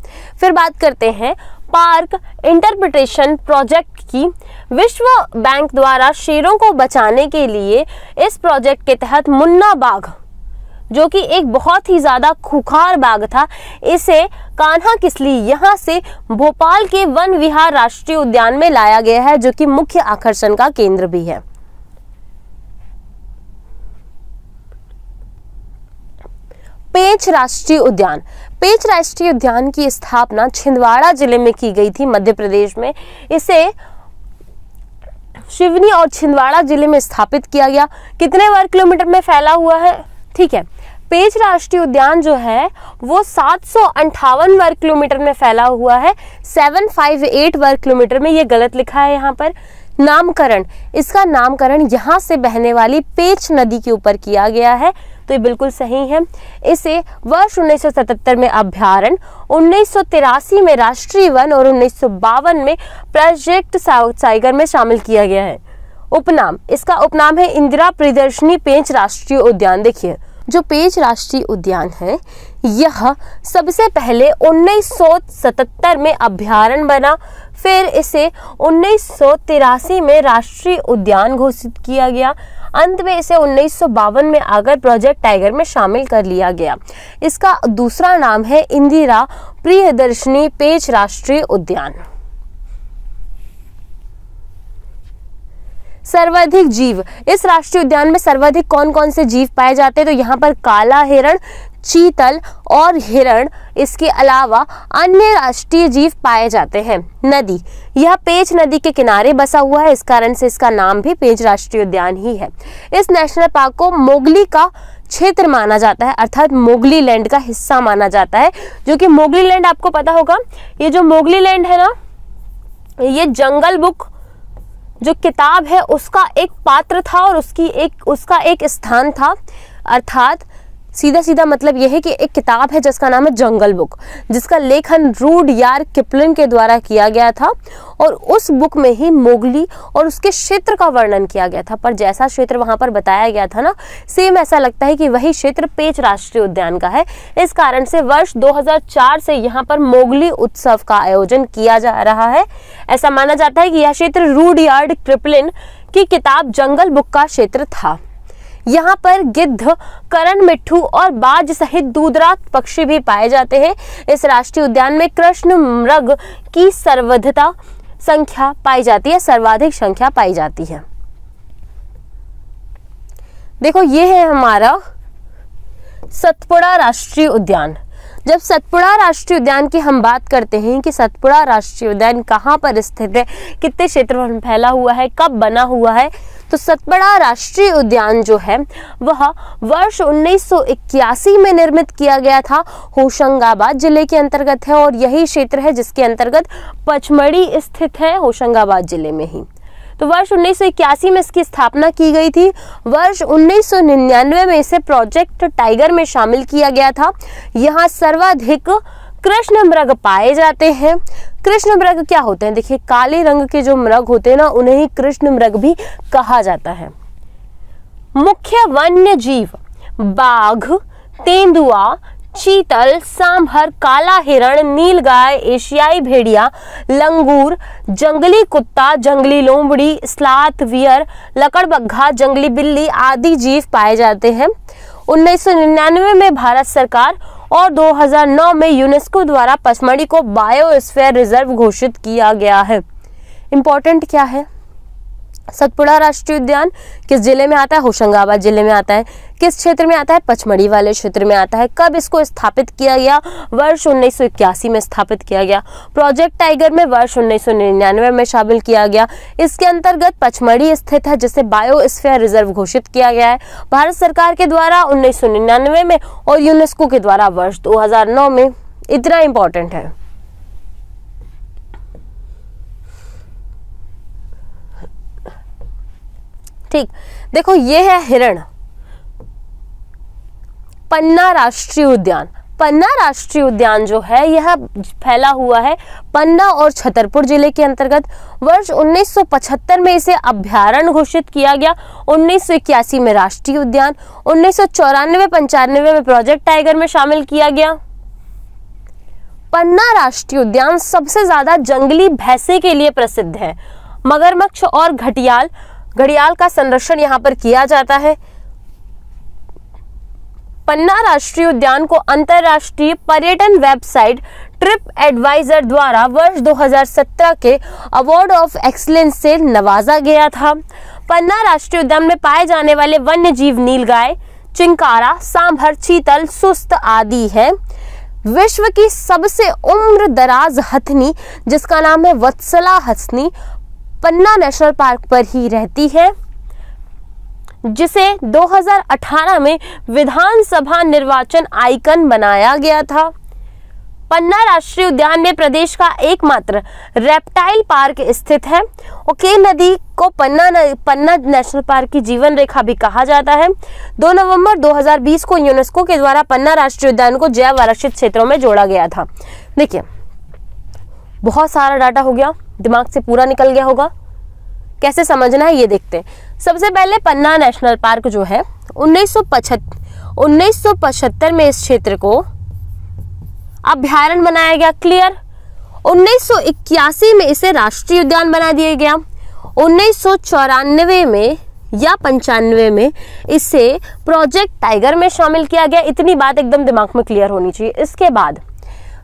फिर बात करते हैं पार्क इंटरप्रिटेशन प्रोजेक्ट की विश्व बैंक द्वारा शेरों को बचाने के लिए इस प्रोजेक्ट के तहत मुन्ना बाघ जो कि एक बहुत ही ज़्यादा खुखार बाघ था इसे कान्हा किसली यहाँ से भोपाल के वन विहार राष्ट्रीय उद्यान में लाया गया है जो कि मुख्य आकर्षण का केंद्र भी है पेंच राष्ट्रीय उद्यान पेंच राष्ट्रीय उद्यान की स्थापना छिंदवाड़ा जिले में की गई थी मध्य प्रदेश में इसे शिवनी और छिंदवाड़ा जिले में स्थापित किया गया कितने वर्ग किलोमीटर में फैला हुआ है ठीक है पेज राष्ट्रीय उद्यान जो है वो सात वर्ग किलोमीटर में फैला हुआ है 758 वर्ग किलोमीटर में ये गलत लिखा है यहाँ पर नामकरण इसका नामकरण यहाँ से बहने वाली पेच नदी के ऊपर किया गया है तो ये बिल्कुल सही है इसे वर्ष 1977 में अभ्यारण उन्नीस में राष्ट्रीय वन और उन्नीस में प्रोजेक्ट साइगर में शामिल किया गया है उपनाम इसका उपनाम है इंदिरा प्रदर्शनी पेंच राष्ट्रीय उद्यान देखिए जो पेंच राष्ट्रीय उद्यान है यह सबसे पहले 1977 में अभ्यारण बना फिर इसे उन्नीस में राष्ट्रीय उद्यान घोषित किया गया अंत में इसे उन्नीस में आकर प्रोजेक्ट टाइगर में शामिल कर लिया गया इसका दूसरा नाम है इंदिरा प्रियदर्शनी पेच राष्ट्रीय उद्यान सर्वाधिक जीव इस राष्ट्रीय उद्यान में सर्वाधिक कौन कौन से जीव पाए जाते हैं तो यहाँ पर काला हिरण चीतल और हिरण इसके अलावा अन्य राष्ट्रीय जीव पाए जाते हैं नदी यह पेज नदी के किनारे बसा हुआ है इस कारण से इसका नाम भी पेज राष्ट्रीय उद्यान ही है इस नेशनल पार्क को मोगली का क्षेत्र माना जाता है अर्थात मोगली लैंड का हिस्सा माना जाता है जो कि मोगली लैंड आपको पता होगा ये जो मोगली लैंड है ना ये जंगल बुक जो किताब है उसका एक पात्र था और उसकी एक उसका एक स्थान था अर्थात सीधा सीधा मतलब यह है कि एक किताब है जिसका नाम है जंगल बुक जिसका लेखन रूड यार किपलिन के द्वारा किया गया था और उस बुक में ही मोगली और उसके क्षेत्र का वर्णन किया गया था पर जैसा क्षेत्र वहाँ पर बताया गया था ना सेम ऐसा लगता है कि वही क्षेत्र पेच राष्ट्रीय उद्यान का है इस कारण से वर्ष दो से यहाँ पर मोगली उत्सव का आयोजन किया जा रहा है ऐसा माना जाता है कि यह क्षेत्र रूड यार्ड क्रिपलिन की किताब जंगल बुक का क्षेत्र था यहाँ पर गिद्ध करण मिट्ठू और बाज सहित दूधरात पक्षी भी पाए जाते हैं इस राष्ट्रीय उद्यान में कृष्ण मृग की सर्वधता संख्या पाई जाती है सर्वाधिक संख्या पाई जाती है देखो ये है हमारा सतपुड़ा राष्ट्रीय उद्यान जब सतपुड़ा राष्ट्रीय उद्यान की हम बात करते हैं कि सतपुड़ा राष्ट्रीय उद्यान कहाँ पर स्थित है कितने क्षेत्र में फैला हुआ है कब बना हुआ है तो सतपड़ा राष्ट्रीय उद्यान जो है वह वर्ष 1981 में निर्मित किया गया था होशंगाबाद जिले के अंतर्गत है और यही क्षेत्र है जिसके अंतर्गत पचमढ़ी स्थित है होशंगाबाद जिले में ही तो वर्ष उन्नीस में इसकी स्थापना की गई थी वर्ष 1999 में इसे प्रोजेक्ट टाइगर में शामिल किया गया था यहाँ सर्वाधिक कृष्ण मृग पाए जाते हैं कृष्ण मृग क्या होते हैं देखिए काले रंग के जो मृग होते हैं ना उन्हें ही कृष्ण मृग भी कहा जाता है मुख्य वन्य जीव बाघ तेंदुआ चीतल सांभर काला हिरण नीलगाय एशियाई भेड़िया लंगूर जंगली कुत्ता जंगली लोमड़ी स्लात वियर लकड़बग्घा जंगली बिल्ली आदि जीव पाए जाते हैं 1999 में भारत सरकार और 2009 में यूनेस्को द्वारा पचमढ़ी को बायोस्फेयर रिजर्व घोषित किया गया है इम्पोर्टेंट क्या है सतपुड़ा राष्ट्रीय उद्यान किस जिले में आता है होशंगाबाद जिले में आता है किस क्षेत्र में आता है पचमढ़ी वाले क्षेत्र में आता है कब इसको स्थापित किया गया वर्ष उन्नीस में स्थापित किया गया प्रोजेक्ट टाइगर में वर्ष उन्नीस में शामिल किया गया इसके अंतर्गत पचमढ़ी स्थित है जिसे बायोस्फेयर रिजर्व घोषित किया गया है भारत सरकार के द्वारा उन्नीस में और यूनेस्को के द्वारा वर्ष दो में इतना इम्पोर्टेंट है ठीक देखो ये है हिरण पन्ना राष्ट्रीय उद्यान पन्ना राष्ट्रीय उद्यान जो है यह फैला हुआ है पन्ना और छतरपुर जिले के अंतर्गत वर्ष 1975 में इसे अभ्यारण घोषित किया गया उन्नीस में राष्ट्रीय उद्यान उन्नीस सौ पंचानवे में प्रोजेक्ट टाइगर में शामिल किया गया पन्ना राष्ट्रीय उद्यान सबसे ज्यादा जंगली भैंसे के लिए प्रसिद्ध है मगरमच्छ और घटियाल घड़ियाल का संरक्षण यहाँ पर किया जाता है पन्ना राष्ट्रीय उद्यान को अंतरराष्ट्रीय पर्यटन वेबसाइट ट्रिप एडवाइजर द्वारा वर्ष 2017 के अवार्ड ऑफ एक्सलेंस से नवाजा गया था पन्ना राष्ट्रीय उद्यान में पाए जाने वाले वन्य जीव नीलगाय चिंकारा सांभर चीतल सुस्त आदि हैं विश्व की सबसे उम्र दराज हथनी जिसका नाम है वत्सला हथनी पन्ना नेशनल पार्क पर ही रहती है जिसे 2018 में विधानसभा निर्वाचन आइकन बनाया गया था पन्ना राष्ट्रीय उद्यान में प्रदेश का एकमात्र रेप्टाइल पार्क स्थित है ओके नदी को पन्ना न, पन्ना नेशनल पार्क की जीवन रेखा भी कहा जाता है 2 नवंबर 2020 को यूनेस्को के द्वारा पन्ना राष्ट्रीय उद्यान को जैव आरक्षित क्षेत्रों में जोड़ा गया था देखिए बहुत सारा डाटा हो गया दिमाग से पूरा निकल गया होगा कैसे समझना है ये देखते हैं सबसे पहले पन्ना नेशनल पार्क जो है उन्नीस सौ में इस क्षेत्र को अभ्यारण बनाया गया क्लियर 1981 में इसे राष्ट्रीय उद्यान बना दिया गया उन्नीस में या पंचानवे में इसे प्रोजेक्ट टाइगर में शामिल किया गया इतनी बात एकदम दिमाग में क्लियर होनी चाहिए इसके बाद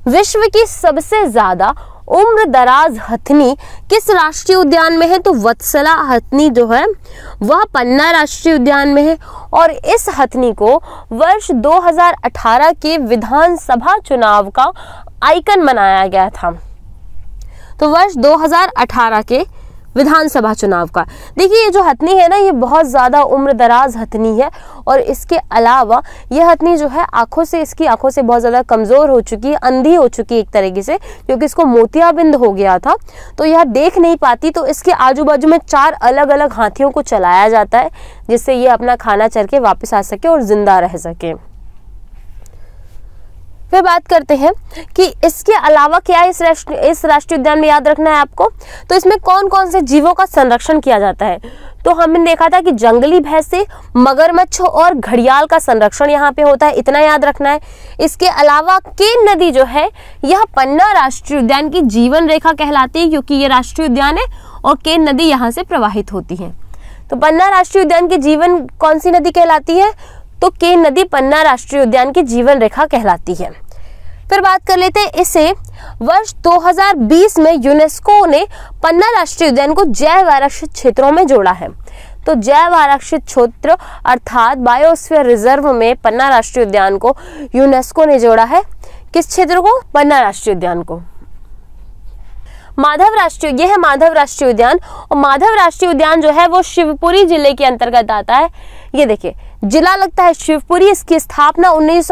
विश्व की सबसे ज़्यादा उम्र दराज हथनी किस राष्ट्रीय उद्यान में है तो वत्सला हथनी जो है वह पन्ना राष्ट्रीय उद्यान में है और इस हथनी को वर्ष 2018 के विधानसभा चुनाव का आइकन बनाया गया था तो वर्ष 2018 के विधानसभा चुनाव का देखिए ये जो हथनी है ना ये बहुत ज़्यादा उम्र दराज हथनी है और इसके अलावा ये हथनी जो है आंखों से इसकी आंखों से बहुत ज़्यादा कमज़ोर हो चुकी है अंधी हो चुकी है एक तरीके से क्योंकि इसको मोतियाबिंद हो गया था तो यह देख नहीं पाती तो इसके आजू बाजू में चार अलग अलग हाथियों को चलाया जाता है जिससे ये अपना खाना चर के वापस आ सके और ज़िंदा रह सके फिर बात करते हैं कि इसके अलावा क्या इस राष्ट्रीय इस राष्ट्रीय उद्यान में याद रखना है आपको तो इसमें कौन कौन से जीवों का संरक्षण किया जाता है तो हमने देखा था कि जंगली भैंसे मगरमच्छ और घड़ियाल का संरक्षण यहाँ पे होता है इतना याद रखना है इसके अलावा केन नदी जो है यह पन्ना राष्ट्रीय उद्यान की जीवन रेखा कहलाती है क्योंकि ये राष्ट्रीय उद्यान है और केन नदी यहाँ से प्रवाहित होती है तो पन्ना राष्ट्रीय उद्यान की जीवन कौन सी नदी कहलाती है तो केन नदी पन्ना राष्ट्रीय उद्यान की जीवन रेखा कहलाती है फिर बात कर लेते हैं इसे वर्ष 2020 में यूनेस्को ने पन्ना राष्ट्रीय उद्यान को जैव आरक्षित क्षेत्रों में जोड़ा है तो जैव आरक्षित क्षेत्र अर्थात बायोस्फीयर रिजर्व में पन्ना राष्ट्रीय उद्यान को यूनेस्को ने जोड़ा है किस क्षेत्र को पन्ना राष्ट्रीय उद्यान को माधव राष्ट्रीय यह है माधव राष्ट्रीय उद्यान और माधव राष्ट्रीय उद्यान जो है वो शिवपुरी जिले के अंतर्गत आता है ये देखिए जिला लगता है शिवपुरी इसकी स्थापना उन्नीस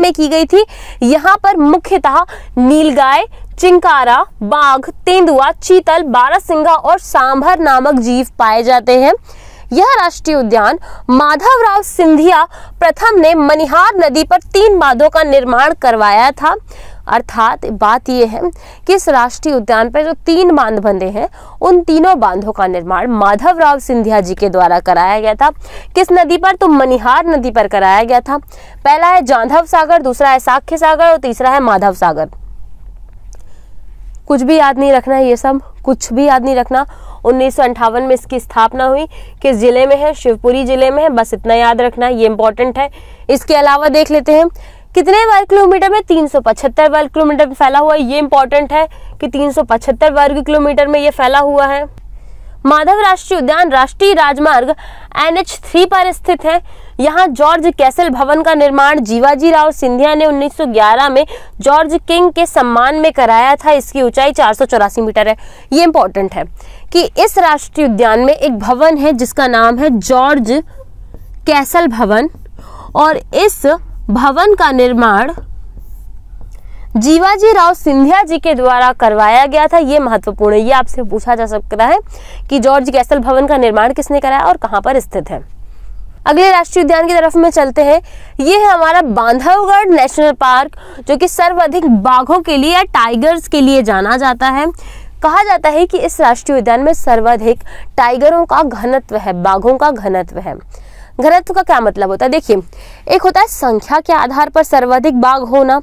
में की गई थी यहाँ पर मुख्यतः नीलगाय चिंकारा बाघ तेंदुआ चीतल बारहसिंगा और सांभर नामक जीव पाए जाते हैं यह राष्ट्रीय उद्यान माधवराव सिंधिया प्रथम ने मनिहार नदी पर तीन बांधों का निर्माण करवाया था अर्थात बात यह है कि इस राष्ट्रीय उद्यान पर जो तीन बांध बंधे हैं उन तीनों बांधों का निर्माण माधव राव सिंधिया जी के द्वारा कराया गया था किस नदी पर तो मनिहार नदी पर कराया गया था पहला है जांधव सागर दूसरा है साख्य सागर और तीसरा है माधव सागर कुछ भी याद नहीं रखना ये सब कुछ भी याद नहीं रखना उन्नीस में इसकी स्थापना हुई किस जिले में है शिवपुरी जिले में है बस इतना याद रखना ये इंपॉर्टेंट है इसके अलावा देख लेते हैं कितने वर्ग किलोमीटर में 375 वर्ग किलोमीटर में फैला हुआ है ये इंपॉर्टेंट है कि 375 वर्ग किलोमीटर में ये फैला हुआ है माधव राष्ट्रीय उद्यान राष्ट्रीय राजमार्ग एन एच थ्री पर स्थित है यहाँ जॉर्ज कैसल भवन का निर्माण जीवाजी राव सिंधिया ने 1911 में जॉर्ज किंग के सम्मान में कराया था इसकी ऊंचाई चार मीटर है ये इम्पोर्टेंट है कि इस राष्ट्रीय उद्यान में एक भवन है जिसका नाम है जॉर्ज कैसल भवन और इस भवन का निर्माण जीवाजी राव सिंधिया जी के द्वारा करवाया गया था ये महत्वपूर्ण है ये आपसे पूछा जा सकता है कि जॉर्ज कैसल भवन का निर्माण किसने कराया और कहां पर स्थित है अगले राष्ट्रीय उद्यान की तरफ में चलते हैं ये है हमारा बांधवगढ़ नेशनल पार्क जो कि सर्वाधिक बाघों के लिए या टाइगर्स के लिए जाना जाता है कहा जाता है कि इस राष्ट्रीय उद्यान में सर्वाधिक टाइगरों का घनत्व है बाघों का घनत्व है घनत्व का क्या मतलब होता है देखिए एक होता है संख्या के आधार पर सर्वाधिक बाघ होना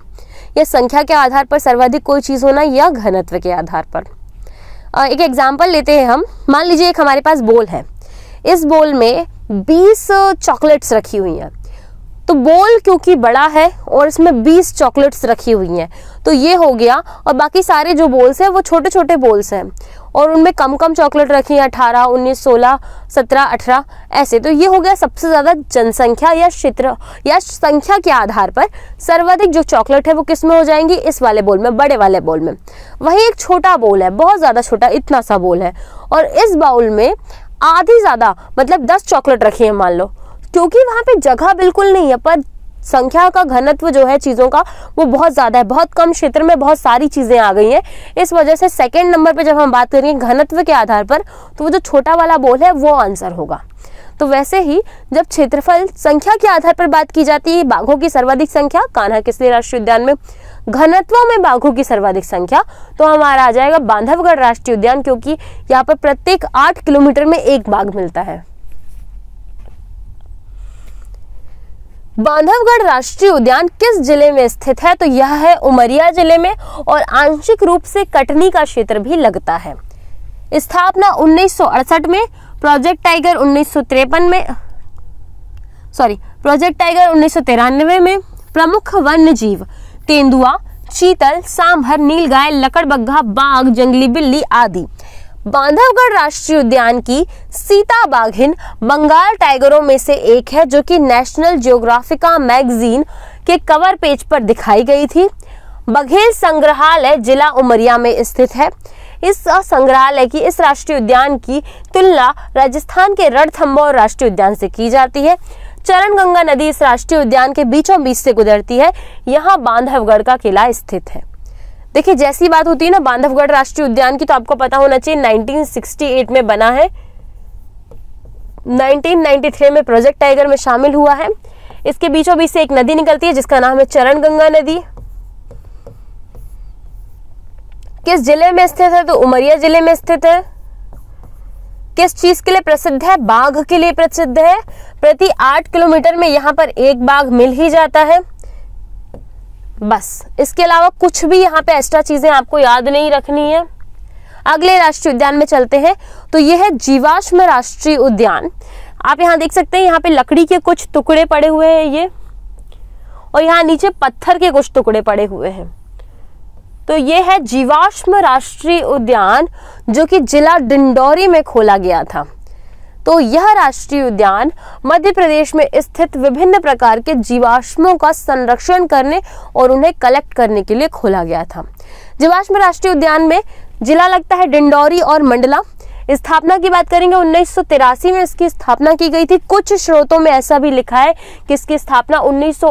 या संख्या के आधार पर सर्वाधिक कोई चीज़ होना या घनत्व के आधार पर एक एग्जाम्पल लेते हैं हम मान लीजिए एक हमारे पास बोल है इस बोल में 20 चॉकलेट्स रखी हुई हैं तो बोल क्योंकि बड़ा है और इसमें 20 चॉकलेट्स रखी हुई हैं तो ये हो गया और बाकी सारे जो बोल्स हैं वो छोटे छोटे बोल्स हैं और उनमें कम कम चॉकलेट रखी है अठारह उन्नीस सोलह सत्रह अठारह ऐसे तो ये हो गया सबसे ज़्यादा जनसंख्या या क्षेत्र या संख्या के आधार पर सर्वाधिक जो चॉकलेट है वो किस में हो जाएंगी इस वाले बोल में बड़े वाले बोल में वही एक छोटा बोल है बहुत ज़्यादा छोटा इतना सा बोल है और इस बाउल में आधी ज़्यादा मतलब दस चॉकलेट रखी है मान लो क्योंकि वहाँ पे जगह बिल्कुल नहीं है पर संख्या का घनत्व जो है चीज़ों का वो बहुत ज़्यादा है बहुत कम क्षेत्र में बहुत सारी चीज़ें आ गई हैं इस वजह से सेकेंड नंबर पर जब हम बात करेंगे घनत्व के आधार पर तो वो जो छोटा वाला बोल है वो आंसर होगा तो वैसे ही जब क्षेत्रफल संख्या के आधार पर बात की जाती है बाघों की सर्वाधिक संख्या कान्हा किसले राष्ट्रीय उद्यान में घनत्व में बाघों की सर्वाधिक संख्या तो हमारा आ जाएगा बांधवगढ़ राष्ट्रीय उद्यान क्योंकि यहाँ पर प्रत्येक आठ किलोमीटर में एक बाघ मिलता है बांधवगढ़ राष्ट्रीय उद्यान किस जिले में स्थित है तो यह है उमरिया जिले में और आंशिक रूप से कटनी का क्षेत्र भी लगता है स्थापना 1968 में प्रोजेक्ट टाइगर उन्नीस में सॉरी प्रोजेक्ट टाइगर उन्नीस में प्रमुख वन्य जीव तेंदुआ चीतल सांभर नीलगाय लकड़बग्घा बाघ जंगली बिल्ली आदि बांधवगढ़ राष्ट्रीय उद्यान की सीता बाघिन बंगाल टाइगरों में से एक है जो कि नेशनल जियोग्राफिका मैगजीन के कवर पेज पर दिखाई गई थी बघेल संग्रहालय जिला उमरिया में स्थित है इस संग्रहालय की इस राष्ट्रीय उद्यान की तुलना राजस्थान के रणथम्बोर राष्ट्रीय उद्यान से की जाती है चरण गंगा नदी इस राष्ट्रीय उद्यान के बीचों बीच से गुजरती है यहाँ बांधवगढ़ का किला स्थित है देखिए जैसी बात होती है ना बांधवगढ़ राष्ट्रीय उद्यान की तो आपको पता होना चाहिए 1968 में बना है 1993 में प्रोजेक्ट टाइगर में शामिल हुआ है इसके बीचों बीच से एक नदी निकलती है जिसका नाम है चरण गंगा नदी किस जिले में स्थित है तो उमरिया जिले में स्थित है किस चीज के लिए प्रसिद्ध है बाघ के लिए प्रसिद्ध है प्रति आठ किलोमीटर में यहाँ पर एक बाघ मिल ही जाता है बस इसके अलावा कुछ भी यहाँ पे एक्स्ट्रा चीजें आपको याद नहीं रखनी है अगले राष्ट्रीय उद्यान में चलते हैं तो यह है जीवाश्म राष्ट्रीय उद्यान आप यहाँ देख सकते हैं यहाँ पे लकड़ी के कुछ टुकड़े पड़े हुए हैं ये और यहाँ नीचे पत्थर के कुछ टुकड़े पड़े हुए हैं तो ये है जीवाश्म राष्ट्रीय उद्यान जो कि जिला डिंडोरी में खोला गया था तो यह राष्ट्रीय उद्यान मध्य प्रदेश में स्थित विभिन्न प्रकार के जीवाश्मों का संरक्षण करने और उन्हें कलेक्ट करने के लिए खोला गया था जीवाश्म राष्ट्रीय उद्यान में जिला लगता है डिंडौरी और मंडला स्थापना की बात करेंगे उन्नीस में इसकी स्थापना की गई थी कुछ स्रोतों में ऐसा भी लिखा है कि इसकी स्थापना उन्नीस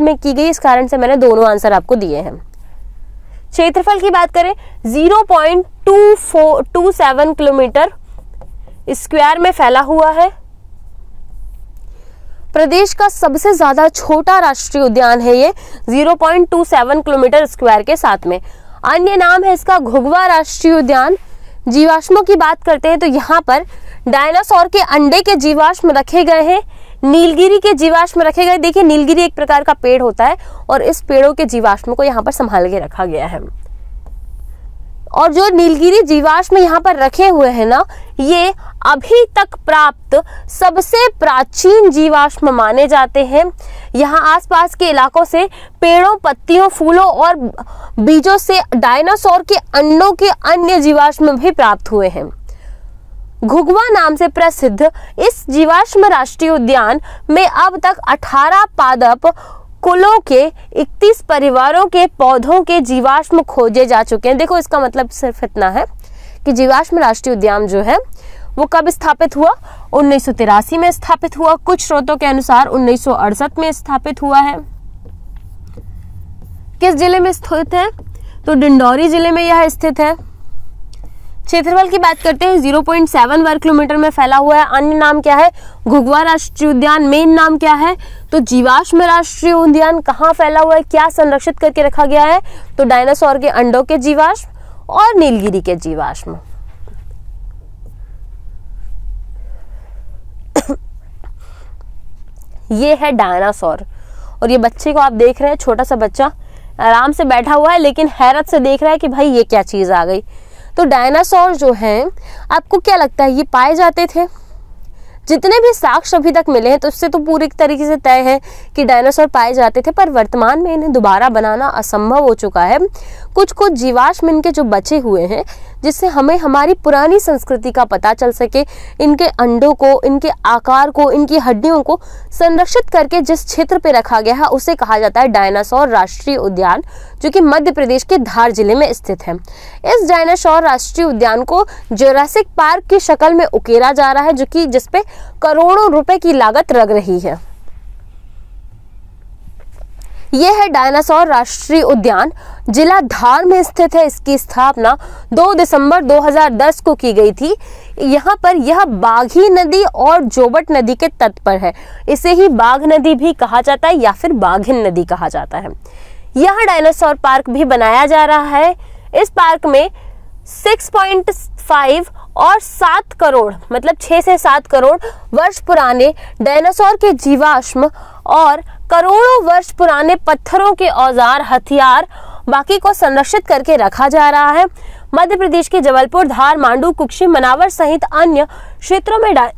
में की गई इस कारण से मैंने दोनों आंसर आपको दिए हैं क्षेत्रफल की बात करें 0.247 किलोमीटर स्क्वायर में फैला हुआ है प्रदेश का सबसे ज़्यादा छोटा राष्ट्रीय उद्यान है ये 0.27 किलोमीटर स्क्वायर के साथ में अन्य नाम है इसका घुगवा राष्ट्रीय उद्यान जीवाश्मों की बात करते हैं तो यहाँ पर डायनासोर के अंडे के जीवाश्म रखे गए हैं नीलगिरी के जीवाश्म रखे गए देखिए नीलगिरी एक प्रकार का पेड़ होता है और इस पेड़ों के जीवाश्म को यहाँ पर संभाल के रखा गया है और जो नीलगिरी जीवाश्म यहाँ पर रखे हुए हैं ना ये अभी तक प्राप्त सबसे प्राचीन जीवाश्म माने जाते हैं यहाँ आसपास के इलाकों से पेड़ों पत्तियों फूलों और बीजों से डायनासोर के अंडों के अन्य जीवाश्म भी प्राप्त हुए हैं घुगवा नाम से प्रसिद्ध इस जीवाश्म राष्ट्रीय उद्यान में अब तक 18 पादप कुलों के 31 परिवारों के पौधों के जीवाश्म खोजे जा चुके हैं देखो इसका मतलब सिर्फ इतना है कि जीवाश्म राष्ट्रीय उद्यान जो है वो कब स्थापित हुआ उन्नीस में स्थापित हुआ कुछ स्रोतों के अनुसार उन्नीस में स्थापित हुआ है किस जिले में स्थित है तो डिंडौरी जिले में यह स्थित है क्षेत्रफल की बात करते हैं जीरो पॉइंट सेवन वर्ग किलोमीटर में फैला हुआ है अन्य नाम क्या है घुगवा राष्ट्रीय उद्यान मेन नाम क्या है तो जीवाश्म राष्ट्रीय उद्यान कहाँ फैला हुआ है क्या संरक्षित करके रखा गया है तो डायनासोर के अंडों के जीवाश्म और नीलगिरी के जीवाश्म ये है डायनासोर और ये बच्चे को आप देख रहे हैं छोटा सा बच्चा आराम से बैठा हुआ है लेकिन हैरत से देख रहा है कि भाई ये क्या चीज़ आ गई तो डायनासोर जो हैं आपको क्या लगता है ये पाए जाते थे जितने भी साक्ष्य अभी तक मिले हैं तो उससे तो पूरी तरीके से तय है कि डायनासोर पाए जाते थे पर वर्तमान में इन्हें दोबारा बनाना असंभव हो चुका है कुछ कुछ जीवाश्म इनके जो बचे हुए हैं जिससे हमें हमारी पुरानी संस्कृति का पता चल सके इनके अंडों को इनके आकार को इनकी हड्डियों को संरक्षित करके जिस क्षेत्र पर रखा गया है उसे कहा जाता है डायनासोर राष्ट्रीय उद्यान जो कि मध्य प्रदेश के धार जिले में स्थित है इस डायनासोर राष्ट्रीय उद्यान को जोरासिक पार्क की शक्ल में उकेरा जा रहा है जो कि जिसपे करोड़ों रुपए की लागत लग रही है यह है डायनासोर राष्ट्रीय उद्यान जिला धार में स्थित है इसकी स्थापना 2 दिसंबर 2010 को की गई थी यहाँ पर यह बाघी नदी और जोबट नदी के तट पर है इसे ही बाघ नदी भी कहा जाता है या फिर बाघिन नदी कहा जाता है यह डायनासोर पार्क भी बनाया जा रहा है इस पार्क में 6.5 और सात करोड़ मतलब छः से सात करोड़ वर्ष पुराने डायनासोर के जीवाश्म और करोड़ों वर्ष पुराने पत्थरों के औजार हथियार बाकी को संरक्षित करके रखा जा रहा है मध्य प्रदेश के जबलपुर धार मांडू कुक्षी मनावर सहित अन्य क्षेत्रों में डा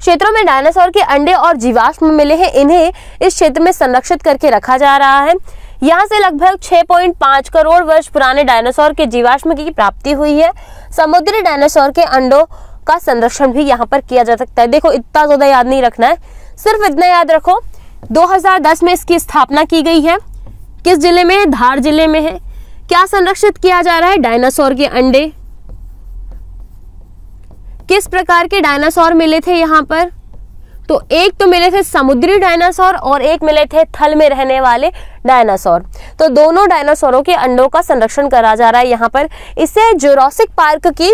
क्षेत्रों में डायनासोर के अंडे और जीवाश्म मिले हैं इन्हें इस क्षेत्र में संरक्षित करके रखा जा रहा है यहाँ से लगभग 6.5 करोड़ वर्ष पुराने डायनासोर के जीवाश्म की प्राप्ति हुई है समुद्री डायनासोर के अंडों का संरक्षण भी यहाँ पर किया जा सकता है देखो इतना ज्यादा याद नहीं रखना है सिर्फ इतना याद रखो 2010 में इसकी स्थापना की गई है किस जिले में है धार जिले में है क्या संरक्षित किया जा रहा है डायनासोर के अंडे किस प्रकार के डायनासोर मिले थे यहाँ पर तो एक तो मिले थे समुद्री डायनासोर और एक मिले थे थल में रहने वाले डायनासोर तो दोनों डायनासोरों के अंडों का संरक्षण करा जा रहा है यहाँ पर इसे जोरोसिक पार्क की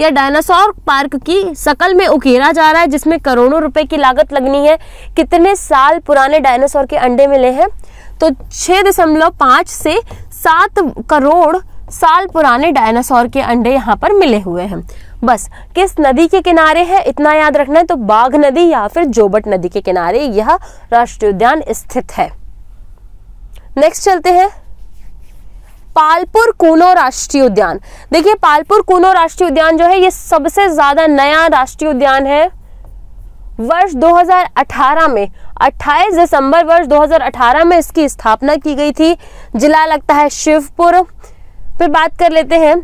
या डायनासोर पार्क की सकल में उकेरा जा रहा है जिसमें करोड़ों रुपए की लागत लगनी है कितने साल पुराने डायनासोर के अंडे मिले हैं तो छः दशमलव पाँच से सात करोड़ साल पुराने डायनासोर के अंडे यहाँ पर मिले हुए हैं बस किस नदी के किनारे है इतना याद रखना है तो बाघ नदी या फिर जोबट नदी के किनारे यह राष्ट्रीय उद्यान स्थित है नेक्स्ट चलते हैं पालपुर कूनो राष्ट्रीय उद्यान देखिए पालपुर कूनो राष्ट्रीय उद्यान जो है ये सबसे ज्यादा नया राष्ट्रीय उद्यान है वर्ष 2018 में 28 दिसंबर वर्ष 2018 में इसकी स्थापना की गई थी जिला लगता है शिवपुर फिर बात कर लेते हैं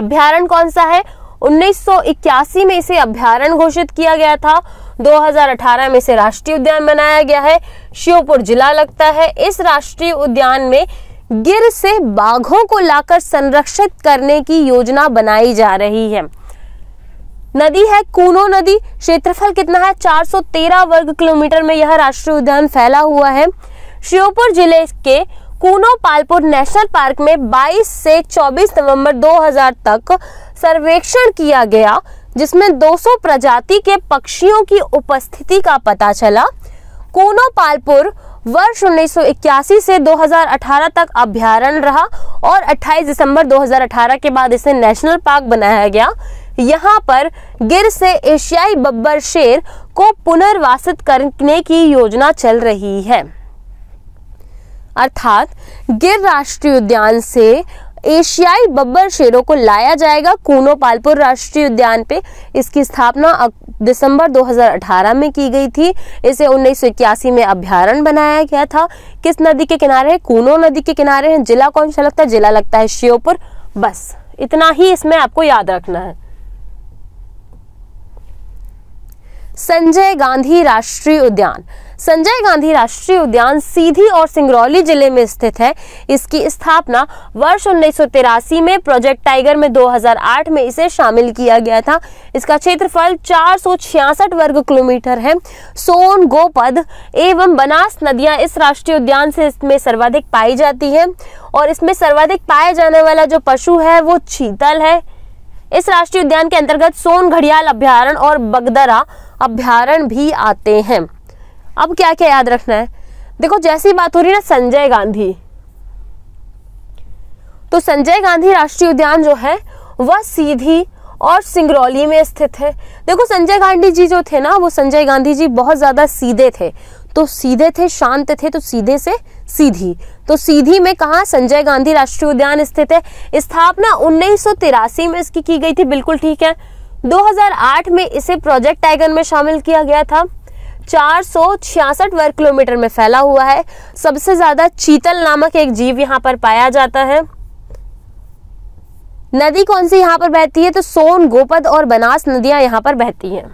अभ्यारण कौन सा है 1981 में इसे अभ्यारण घोषित किया गया था 2018 में इसे राष्ट्रीय उद्यान बनाया गया है श्योपुर जिला लगता है इस राष्ट्रीय उद्यान में गिर से बाघों को लाकर संरक्षित करने की योजना बनाई जा रही है नदी है कूनो नदी क्षेत्रफल कितना है 413 वर्ग किलोमीटर में यह राष्ट्रीय उद्यान फैला हुआ है श्योपुर जिले के कूनो पालपुर नेशनल पार्क में 22 से 24 नवंबर 2000 तक सर्वेक्षण किया गया जिसमें 200 प्रजाति के पक्षियों की उपस्थिति का पता चला कूनो पालपुर वर्ष 1981 से 2018 तक अभ्यारण्य रहा और 28 दिसंबर 2018 के बाद इसे नेशनल पार्क बनाया गया यहाँ पर गिर से एशियाई बब्बर शेर को पुनर्वासित करने की योजना चल रही है अर्थात गिर राष्ट्रीय उद्यान से एशियाई बब्बर शेरों को लाया जाएगा कूनो पालपुर राष्ट्रीय उद्यान पे इसकी स्थापना दिसंबर 2018 में की गई थी इसे उन्नीस में अभ्यारण बनाया गया था किस नदी के किनारे है कूनो नदी के किनारे है जिला कौन सा लगता है जिला लगता है श्योपुर बस इतना ही इसमें आपको याद रखना है संजय गांधी राष्ट्रीय उद्यान संजय गांधी राष्ट्रीय उद्यान सीधी और सिंगरौली जिले में स्थित है इसकी स्थापना वर्ष उन्नीस में प्रोजेक्ट टाइगर में 2008 में इसे शामिल किया गया था इसका क्षेत्रफल चार वर्ग किलोमीटर है सोन गोपद एवं बनास नदियां इस राष्ट्रीय उद्यान से इसमें सर्वाधिक पाई जाती है और इसमें सर्वाधिक पाया जाने वाला जो पशु है वो चीतल है इस राष्ट्रीय उद्यान के अंतर्गत सोन घड़ियाल अभ्यारण और बगदरा अभ्यारण भी आते हैं अब क्या क्या याद रखना है देखो जैसी बात हो रही ना संजय गांधी तो संजय गांधी राष्ट्रीय उद्यान जो है वह सीधी और सिंगरौली में स्थित है देखो संजय गांधी जी जो थे ना वो संजय गांधी जी बहुत ज़्यादा सीधे थे तो सीधे थे शांत थे तो सीधे से सीधी तो सीधी में कहा संजय गांधी राष्ट्रीय उद्यान स्थित है स्थापना उन्नीस में इसकी की गई थी बिल्कुल ठीक है 2008 में इसे प्रोजेक्ट टाइगर में शामिल किया गया था चार वर्ग किलोमीटर में फैला हुआ है सबसे ज्यादा चीतल नामक एक जीव यहाँ पर पाया जाता है नदी कौन सी यहाँ पर बहती है तो सोन गोपद और बनास नदियां यहाँ पर बहती हैं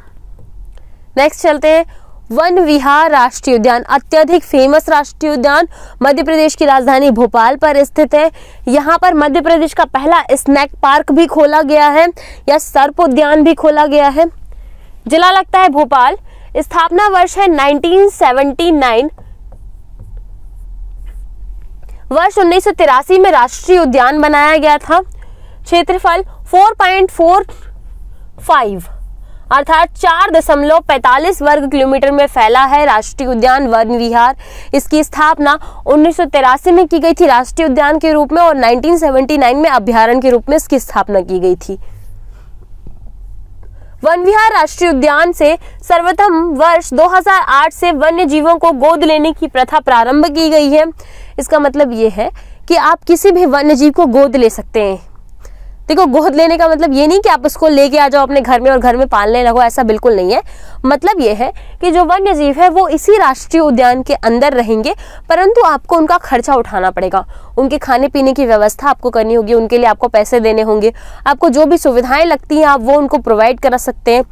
नेक्स्ट चलते हैं वन विहार राष्ट्रीय उद्यान अत्यधिक फेमस राष्ट्रीय उद्यान मध्य प्रदेश की राजधानी भोपाल पर स्थित है यहाँ पर मध्य प्रदेश का पहला स्नैक पार्क भी खोला गया है या सर्प उद्यान भी खोला गया है जिला लगता है भोपाल स्थापना वर्ष है 1979 वर्ष उन्नीस में राष्ट्रीय उद्यान बनाया गया था क्षेत्रफल 4.45 अर्थात चार दशमलव पैतालीस वर्ग किलोमीटर में फैला है राष्ट्रीय उद्यान वन विहार इसकी स्थापना उन्नीस में की गई थी राष्ट्रीय उद्यान के रूप में और 1979 में अभ्यारण के रूप में इसकी स्थापना की गई थी वन विहार राष्ट्रीय उद्यान से सर्वप्रथम वर्ष 2008 से वन्य जीवों को गोद लेने की प्रथा प्रारंभ की गई है इसका मतलब ये है कि आप किसी भी वन्य जीव को गोद ले सकते हैं देखो गोद लेने का मतलब ये नहीं कि आप उसको लेके आ जाओ अपने घर में और घर में पालने लगो ऐसा बिल्कुल नहीं है मतलब ये है कि जो वन्य जीव है वो इसी राष्ट्रीय उद्यान के अंदर रहेंगे परंतु आपको उनका खर्चा उठाना पड़ेगा उनके खाने पीने की व्यवस्था आपको करनी होगी उनके लिए आपको पैसे देने होंगे आपको जो भी सुविधाएं लगती हैं आप वो उनको प्रोवाइड करा सकते हैं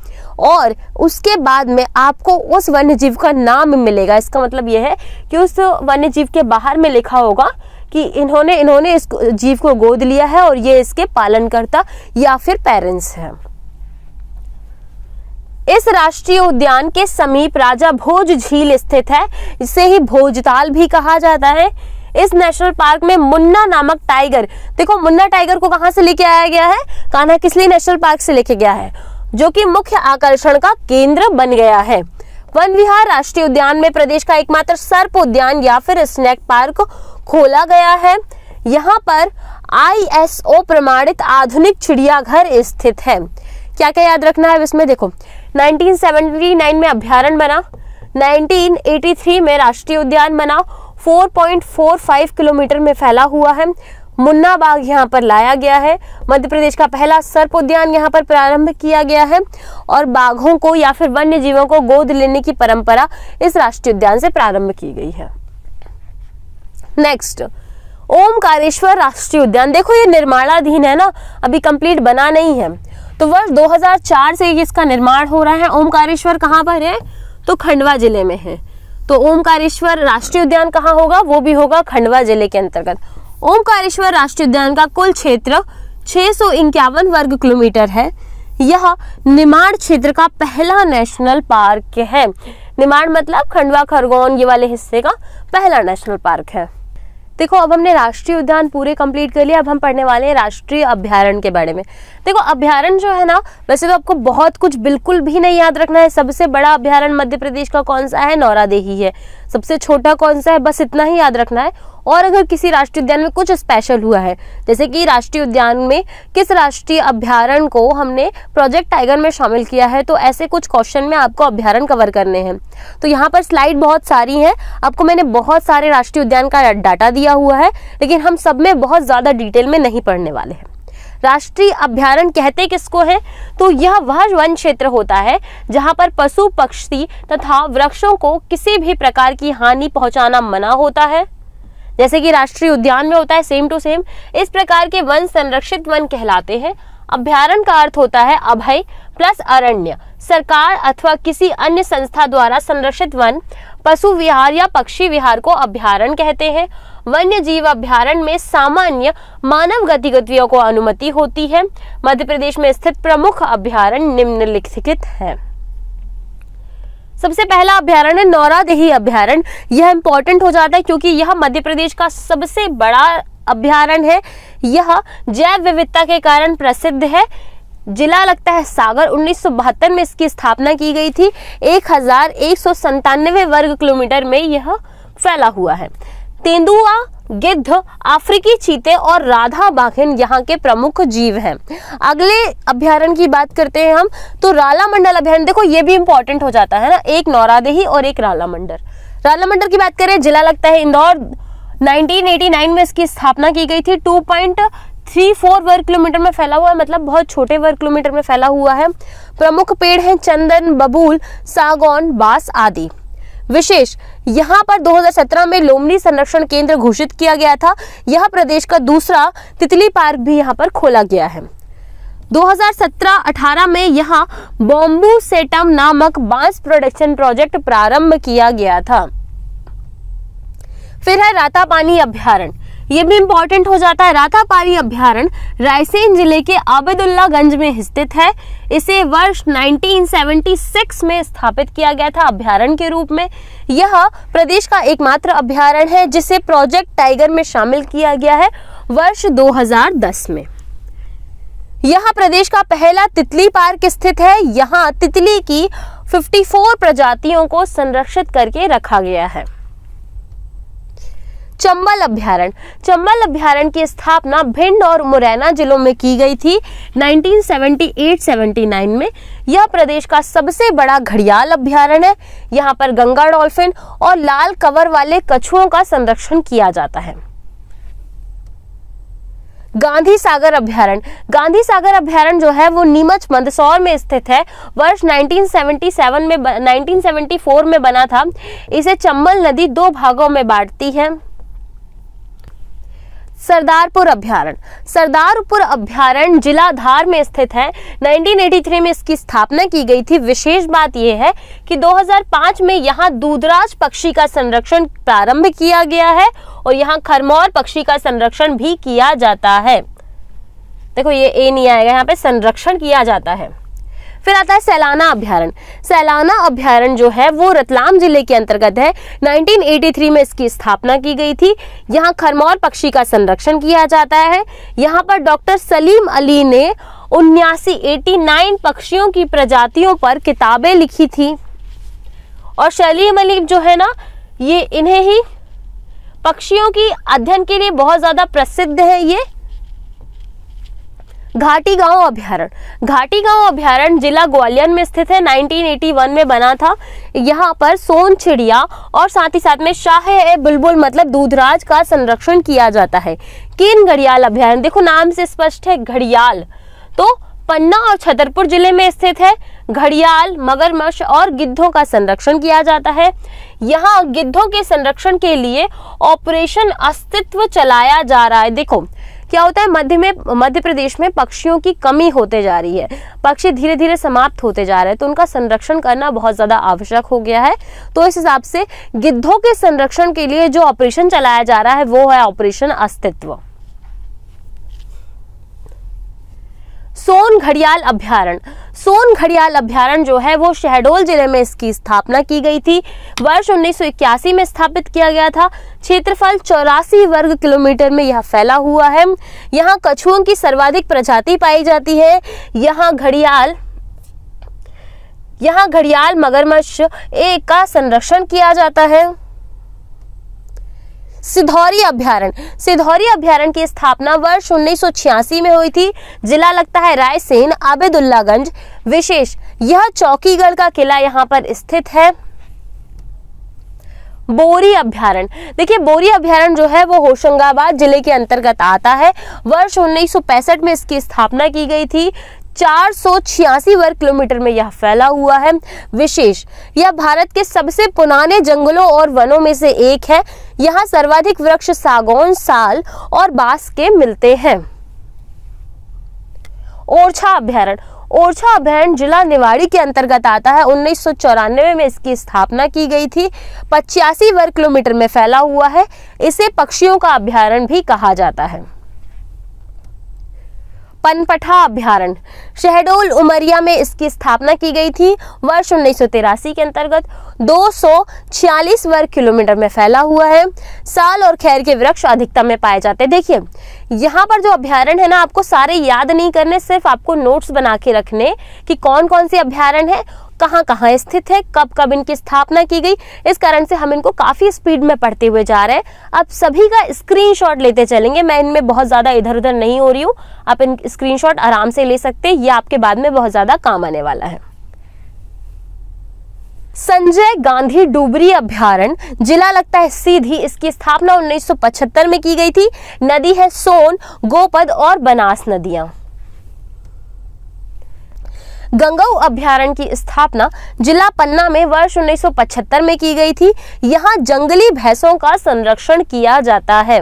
और उसके बाद में आपको उस वन्य जीव का नाम मिलेगा इसका मतलब यह है कि उस वन्य जीव के बाहर में लिखा होगा कि इन्होंने इन्होंने इस जीव को गोद लिया है और ये इसके पालनकर्ता या फिर पेरेंट्स हैं इस राष्ट्रीय उद्यान के समीप राजा भोज झील स्थित है इसे ही भोजताल भी कहा जाता है इस नेशनल पार्क में मुन्ना नामक टाइगर देखो मुन्ना टाइगर को कहाँ से लेके आया गया है कान्हा किसली नेशनल पार्क से लेके गया है जो कि मुख्य आकर्षण का केंद्र बन गया है वन विहार राष्ट्रीय उद्यान में प्रदेश का एकमात्र सर्प उद्यान या फिर स्नैक पार्क खोला गया है यहाँ पर आईएसओ प्रमाणित आधुनिक चिड़ियाघर स्थित है क्या क्या याद रखना है इसमें देखो 1979 में अभ्यारण बना 1983 में राष्ट्रीय उद्यान बना 4.45 किलोमीटर में फैला हुआ है मुन्ना बाग यहाँ पर लाया गया है मध्य प्रदेश का पहला सर्प उद्यान यहाँ पर प्रारंभ किया गया है और बाघों को या फिर वन्य जीवों को गोद लेने की परंपरा इस राष्ट्रीय उद्यान से प्रारंभ की गई है नेक्स्ट ओमकारेश्वर राष्ट्रीय उद्यान देखो ये निर्माणाधीन है ना अभी कंप्लीट बना नहीं है तो वर्ष 2004 से ये इसका निर्माण हो रहा है ओमकारेश्वर कहाँ पर है तो खंडवा जिले में है तो ओमकारेश्वर राष्ट्रीय उद्यान कहाँ होगा वो भी होगा खंडवा जिले के अंतर्गत ओमकारेश्वर राष्ट्रीय उद्यान का कुल क्षेत्र छः वर्ग किलोमीटर है यह निमाड़ क्षेत्र का पहला नेशनल पार्क है निमाड़ मतलब खंडवा खरगोन ये वाले हिस्से का पहला नेशनल पार्क है देखो अब हमने राष्ट्रीय उद्यान पूरे कंप्लीट कर लिया अब हम पढ़ने वाले हैं राष्ट्रीय अभ्यारण के बारे में देखो अभ्यारण जो है ना वैसे तो आपको बहुत कुछ बिल्कुल भी नहीं याद रखना है सबसे बड़ा अभ्यारण मध्य प्रदेश का कौन सा है नौरादेही है सबसे छोटा कौन सा है बस इतना ही याद रखना है और अगर किसी राष्ट्रीय उद्यान में कुछ स्पेशल हुआ है जैसे कि राष्ट्रीय उद्यान में किस राष्ट्रीय अभ्यारण को हमने प्रोजेक्ट टाइगर में शामिल किया है तो ऐसे कुछ क्वेश्चन में आपको अभ्यारण कवर करने हैं तो यहाँ पर स्लाइड बहुत सारी हैं आपको मैंने बहुत सारे राष्ट्रीय उद्यान का डाटा दिया हुआ है लेकिन हम सब में बहुत ज़्यादा डिटेल में नहीं पढ़ने वाले हैं राष्ट्रीय अभ्यारण कहते किसको है तो यह वह वन क्षेत्र होता है जहाँ पर पशु पक्षी तथा वृक्षों को किसी भी प्रकार की हानि पहुंचाना मना होता है जैसे कि राष्ट्रीय उद्यान में होता है सेम टू सेम इस प्रकार के वन संरक्षित वन कहलाते हैं अभ्यारण का अर्थ होता है अभय प्लस अरण्य सरकार अथवा किसी अन्य संस्था द्वारा संरक्षित वन पशु विहार या पक्षी विहार को अभ्यारण कहते हैं वन्य जीव अभ्यारण में सामान्य मानव गतिविधियों को अनुमति होती है मध्य प्रदेश में स्थित प्रमुख अभ्यारण निम्नलिखित हैं सबसे पहला अभ्यारण नौरा नौरादेही अभ्यारण यह इंपॉर्टेंट हो जाता है क्योंकि यह मध्य प्रदेश का सबसे बड़ा अभ्यारण है यह जैव विविधता के कारण प्रसिद्ध है जिला लगता है सागर उन्नीस में इसकी स्थापना की गई थी एक वर्ग किलोमीटर में यह फैला हुआ है तेंदुआ गिद्ध अफ्रीकी चीते और राधा बाघिन यहाँ के प्रमुख जीव हैं अगले अभ्यारण की बात करते हैं हम तो राला मंडल अभ्यारण देखो ये भी इंपॉर्टेंट हो जाता है ना एक नौरादेही और एक राला मंडल राला मंडल की बात करें जिला लगता है इंदौर 1989 में इसकी स्थापना की गई थी 2.34 वर्ग किलोमीटर में फैला हुआ है मतलब बहुत छोटे वर्ग किलोमीटर में फैला हुआ है प्रमुख पेड़ हैं चंदन बबूल सागौन बांस आदि विशेष यहाँ पर 2017 में लोमड़ी संरक्षण केंद्र घोषित किया गया था यह प्रदेश का दूसरा तितली पार्क भी यहाँ पर खोला गया है 2017-18 में यहाँ बॉम्बू सेटम नामक बांस प्रोडक्शन प्रोजेक्ट प्रारंभ किया गया था फिर है रातापानी अभ्यारण ये भी इम्पोर्टेंट हो जाता है राथापारी अभ्यारण रायसेन जिले के आबेदुल्ला गंज में स्थित है इसे वर्ष 1976 में स्थापित किया गया था अभ्यारण के रूप में यह प्रदेश का एकमात्र अभ्यारण है जिसे प्रोजेक्ट टाइगर में शामिल किया गया है वर्ष 2010 में यह प्रदेश का पहला तितली पार्क स्थित है यहाँ तितली की 54 प्रजातियों को संरक्षित करके रखा गया है चंबल अभ्यारण चंबल अभ्यारण की स्थापना भिंड और मुरैना जिलों में की गई थी 1978-79 में यह प्रदेश का सबसे बड़ा घड़ियाल अभ्यारण है यहाँ पर गंगा डॉल्फिन और लाल कवर वाले कछुओं का संरक्षण किया जाता है गांधी सागर अभ्यारण गांधी सागर अभ्यारण जो है वो नीमच मंदसौर में स्थित है वर्ष 1977 में 1974 में बना था इसे चंबल नदी दो भागों में बांटती है सरदारपुर अभ्यारण सरदारपुर अभ्यारण जिला धार में स्थित है 1983 में इसकी स्थापना की गई थी विशेष बात यह है कि 2005 में यहाँ दूधराज पक्षी का संरक्षण प्रारंभ किया गया है और यहाँ खरमौर पक्षी का संरक्षण भी किया जाता है देखो ये ए नहीं आएगा यहाँ पे संरक्षण किया जाता है फिर आता है सैलाना अभ्यारण सैलाना अभ्यारण जो है वो रतलाम जिले के अंतर्गत है 1983 में इसकी स्थापना की गई थी यहाँ खरमौर पक्षी का संरक्षण किया जाता है यहाँ पर डॉक्टर सलीम अली ने उन्यासी एटी पक्षियों की प्रजातियों पर किताबें लिखी थी और सलीम अली जो है ना ये इन्हें ही पक्षियों की अध्ययन के लिए बहुत ज़्यादा प्रसिद्ध है ये घाटी गांव अभ्यारण्य घाटी गांव अभ्यारण्य जिला ग्वालियर में स्थित है 1981 में बना था यहाँ पर सोन चिड़िया और साथ ही साथ में शाह बुलबुल मतलब दूधराज का संरक्षण किया जाता है केन घड़ियाल अभ्यारण्य देखो नाम से स्पष्ट है घड़ियाल तो पन्ना और छतरपुर जिले में स्थित है घड़ियाल मगरमच्छ और गिद्धों का संरक्षण किया जाता है यहाँ गिद्धों के संरक्षण के लिए ऑपरेशन अस्तित्व चलाया जा रहा है देखो क्या होता है मध्य में मध्य प्रदेश में पक्षियों की कमी होते जा रही है पक्षी धीरे धीरे समाप्त होते जा रहे हैं तो उनका संरक्षण करना बहुत ज़्यादा आवश्यक हो गया है तो इस हिसाब से गिद्धों के संरक्षण के लिए जो ऑपरेशन चलाया जा रहा है वो है ऑपरेशन अस्तित्व सोन घड़ियाल अभ्यारण्य सोन घड़ियाल अभ्यारण जो है वो शहडोल जिले में इसकी स्थापना की गई थी वर्ष उन्नीस में स्थापित किया गया था क्षेत्रफल चौरासी वर्ग किलोमीटर में यह फैला हुआ है यहाँ कछुओं की सर्वाधिक प्रजाति पाई जाती है यहाँ घड़ियाल यहाँ घड़ियाल मगरमच्छ एक का संरक्षण किया जाता है सिधौरी अभ्यारण सिधौरी अभ्यारण्य की स्थापना वर्ष उन्नीस में हुई थी जिला लगता है रायसेन आबेदुल्लागंज विशेष यह चौकीगढ़ का किला यहाँ पर स्थित है बोरी अभ्यारण्य देखिए बोरी अभ्यारण जो है वो होशंगाबाद जिले के अंतर्गत आता है वर्ष 1965 में इसकी स्थापना की गई थी चार वर्ग किलोमीटर में यह फैला हुआ है विशेष यह भारत के सबसे पुराने जंगलों और वनों में से एक है यहाँ सर्वाधिक वृक्ष सागौन साल और बांस के मिलते हैं ओरछा अभ्यारण ओरछा अभ्यारण जिला निवाड़ी के अंतर्गत आता है उन्नीस में इसकी स्थापना की गई थी पचासी वर्ग किलोमीटर में फैला हुआ है इसे पक्षियों का अभ्यारण भी कहा जाता है पनपठा अभ्यारण्य शहडोल उमरिया में इसकी स्थापना की गई थी वर्ष उन्नीस के अंतर्गत 246 वर्ग किलोमीटर में फैला हुआ है साल और खैर के वृक्ष अधिकतम में पाए जाते हैं देखिए यहाँ पर जो अभ्यारण है ना आपको सारे याद नहीं करने सिर्फ आपको नोट्स बना के रखने कि कौन कौन से अभ्यारण है कहाँ कहाँ स्थित है कब कब इनकी स्थापना की गई इस कारण से हम इनको काफ़ी स्पीड में पढ़ते हुए जा रहे हैं आप सभी का स्क्रीन लेते चलेंगे मैं इनमें बहुत ज़्यादा इधर उधर नहीं हो रही हूँ आप इन स्क्रीन आराम से ले सकते हैं ये आपके बाद में बहुत ज़्यादा काम आने वाला है संजय गांधी डूबरी अभ्यारण्य जिला लगता है सीधी इसकी स्थापना 1975 में की गई थी नदी है सोन गोपद और बनास नदियां गंगऊ अभ्यारण की स्थापना जिला पन्ना में वर्ष 1975 में की गई थी यहाँ जंगली भैंसों का संरक्षण किया जाता है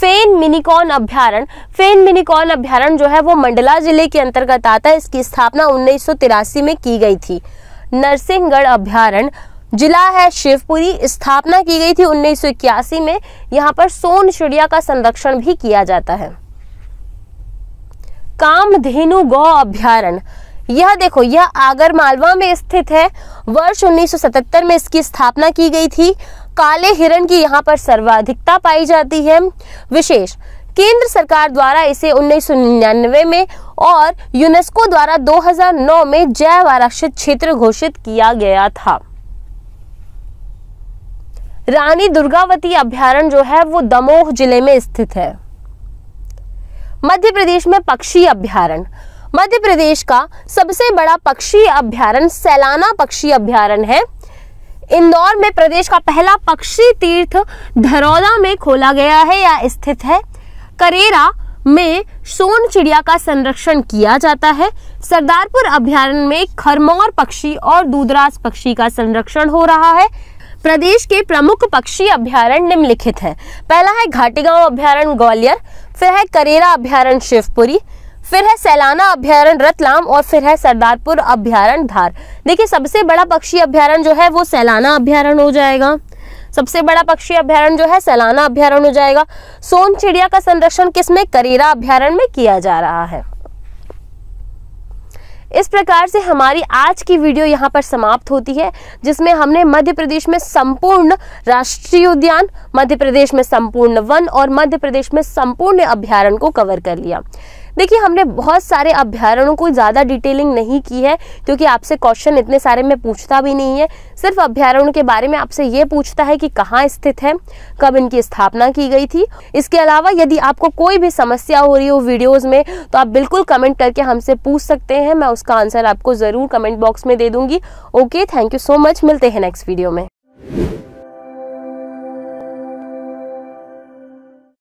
फेन मिनिकॉन अभ्यारण फेन मिनिकॉन अभ्यारण जो है वो मंडला जिले के अंतर्गत आता है इसकी स्थापना उन्नीस में की गई थी नरसिंहगढ़ अभ्यारण जिला है शिवपुरी स्थापना की गई थी उन्नीस में यहाँ पर सोन चिड़िया का संरक्षण भी किया जाता है कामधेनु गौ अभ्यारण यह देखो यह आगर मालवा में स्थित है वर्ष 1977 में इसकी स्थापना की गई थी काले हिरण की यहाँ पर सर्वाधिकता पाई जाती है विशेष केंद्र सरकार द्वारा इसे 1999 में और यूनेस्को द्वारा 2009 में जैव आरक्षित क्षेत्र घोषित किया गया था रानी दुर्गावती अभ्यारण जो है वो दमोह जिले में स्थित है मध्य प्रदेश में पक्षी अभ्यारण मध्य प्रदेश का सबसे बड़ा पक्षी अभ्यारण सैलाना पक्षी अभ्यारण है इंदौर में प्रदेश का पहला पक्षी तीर्थ धरौदा में खोला गया है या स्थित है करेरा में सोन चिड़िया का संरक्षण किया जाता है सरदारपुर अभ्यारण्य में खरमौर पक्षी और दूधराज पक्षी का संरक्षण हो रहा है प्रदेश के प्रमुख पक्षी अभ्यारण्य निम्नलिखित हैं पहला है घाटीगांव अभ्यारण ग्वालियर फिर है करेरा अभ्यारण शिवपुरी फिर है सैलाना अभ्यारण रतलाम और फिर है सरदारपुर अभ्यारण धार देखिए सबसे बड़ा पक्षी अभ्यारण जो है वो सैलाना अभ्यारण हो जाएगा सबसे बड़ा पक्षी अभ्यारण जो है सैलाना अभ्यारण्य हो जाएगा सोन चिड़िया का संरक्षण किसमें करेरा अभ्यारण में किया जा रहा है इस प्रकार से हमारी आज की वीडियो यहाँ पर समाप्त होती है जिसमें हमने मध्य प्रदेश में संपूर्ण राष्ट्रीय उद्यान मध्य प्रदेश में संपूर्ण वन और मध्य प्रदेश में संपूर्ण अभ्यारण को कवर कर लिया देखिए हमने बहुत सारे अभ्यारणों को ज़्यादा डिटेलिंग नहीं की है क्योंकि आपसे क्वेश्चन इतने सारे में पूछता भी नहीं है सिर्फ अभ्यारण्य के बारे में आपसे ये पूछता है कि कहाँ स्थित है कब इनकी स्थापना की गई थी इसके अलावा यदि आपको कोई भी समस्या हो रही हो वीडियोज़ में तो आप बिल्कुल कमेंट करके हमसे पूछ सकते हैं मैं उसका आंसर आपको ज़रूर कमेंट बॉक्स में दे दूंगी okay thank you so much मिलते हैं नेक्स्ट वीडियो में